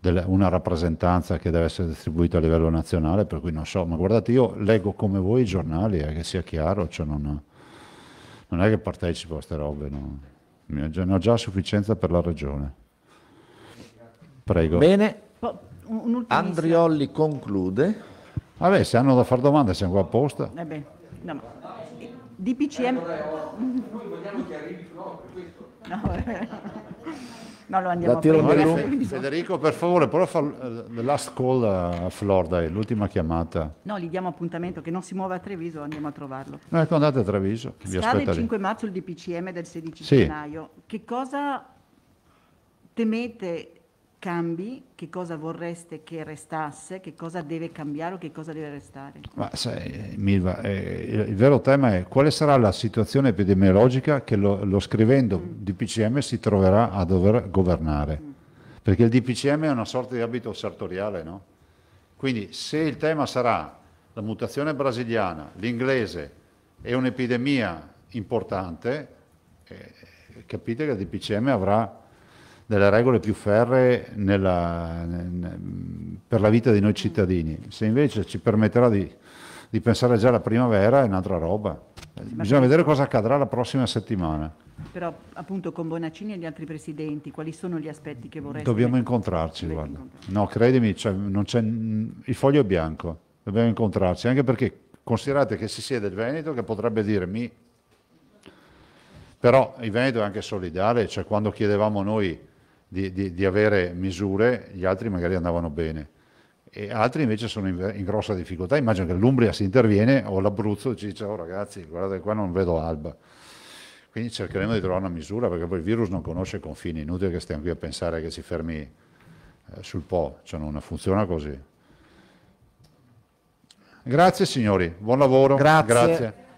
delle, una rappresentanza che deve essere distribuita a livello nazionale, per cui non so, ma guardate, io leggo come voi i giornali, eh, che sia chiaro, cioè non, non è che partecipo a queste robe, no? ne ho già sufficienza per la regione. Prego. Bene, Andriolli conclude. Vabbè, se hanno da fare domande siamo qua apposta. Eh no, no. Eh, DPCM... Noi vogliamo che arrivi proprio questo. No, No, lo andiamo la tiro a Federico, per favore, però fa eh, the last call a Florida, è l'ultima chiamata. No, gli diamo appuntamento, che non si muova a Treviso, andiamo a trovarlo. No, ecco, andate a Treviso. Vi Scade il 5 marzo il DPCM del 16 sì. gennaio. Che cosa temete cambi, che cosa vorreste che restasse, che cosa deve cambiare o che cosa deve restare? Ma sai, Milva, eh, il, il, vero tema è quale sarà la situazione epidemiologica che lo, lo scrivendo mm. DPCM si troverà a dover governare. Mm. Perché il DPCM è una sorta di abito sartoriale, no? Quindi se il tema sarà la mutazione brasiliana, l'inglese è un'epidemia importante, eh, capite che il DPCM avrà delle regole più ferree nella, per la vita di noi cittadini. Se invece ci permetterà di, di pensare già alla primavera è un'altra roba. Bisogna vedere cosa accadrà la prossima settimana. Però appunto con Bonaccini e gli altri presidenti, quali sono gli aspetti che vorreste? Dobbiamo incontrarci, guarda. No, credimi, cioè, il foglio è bianco, dobbiamo incontrarci, anche perché considerate che si siede il Veneto che potrebbe dire mi... Però il Veneto è anche solidale, cioè quando chiedevamo noi di, di, di, avere misure, gli altri magari andavano bene. E altri invece sono in, in grossa difficoltà. Immagino che l'Umbria si interviene o l'Abruzzo ci dice oh ragazzi, guardate qua non vedo alba. Quindi cercheremo di trovare una misura perché poi il virus non conosce confini, inutile che stiamo qui a pensare che si fermi eh, sul Po, cioè non funziona così. Grazie signori, buon lavoro. Grazie. Grazie.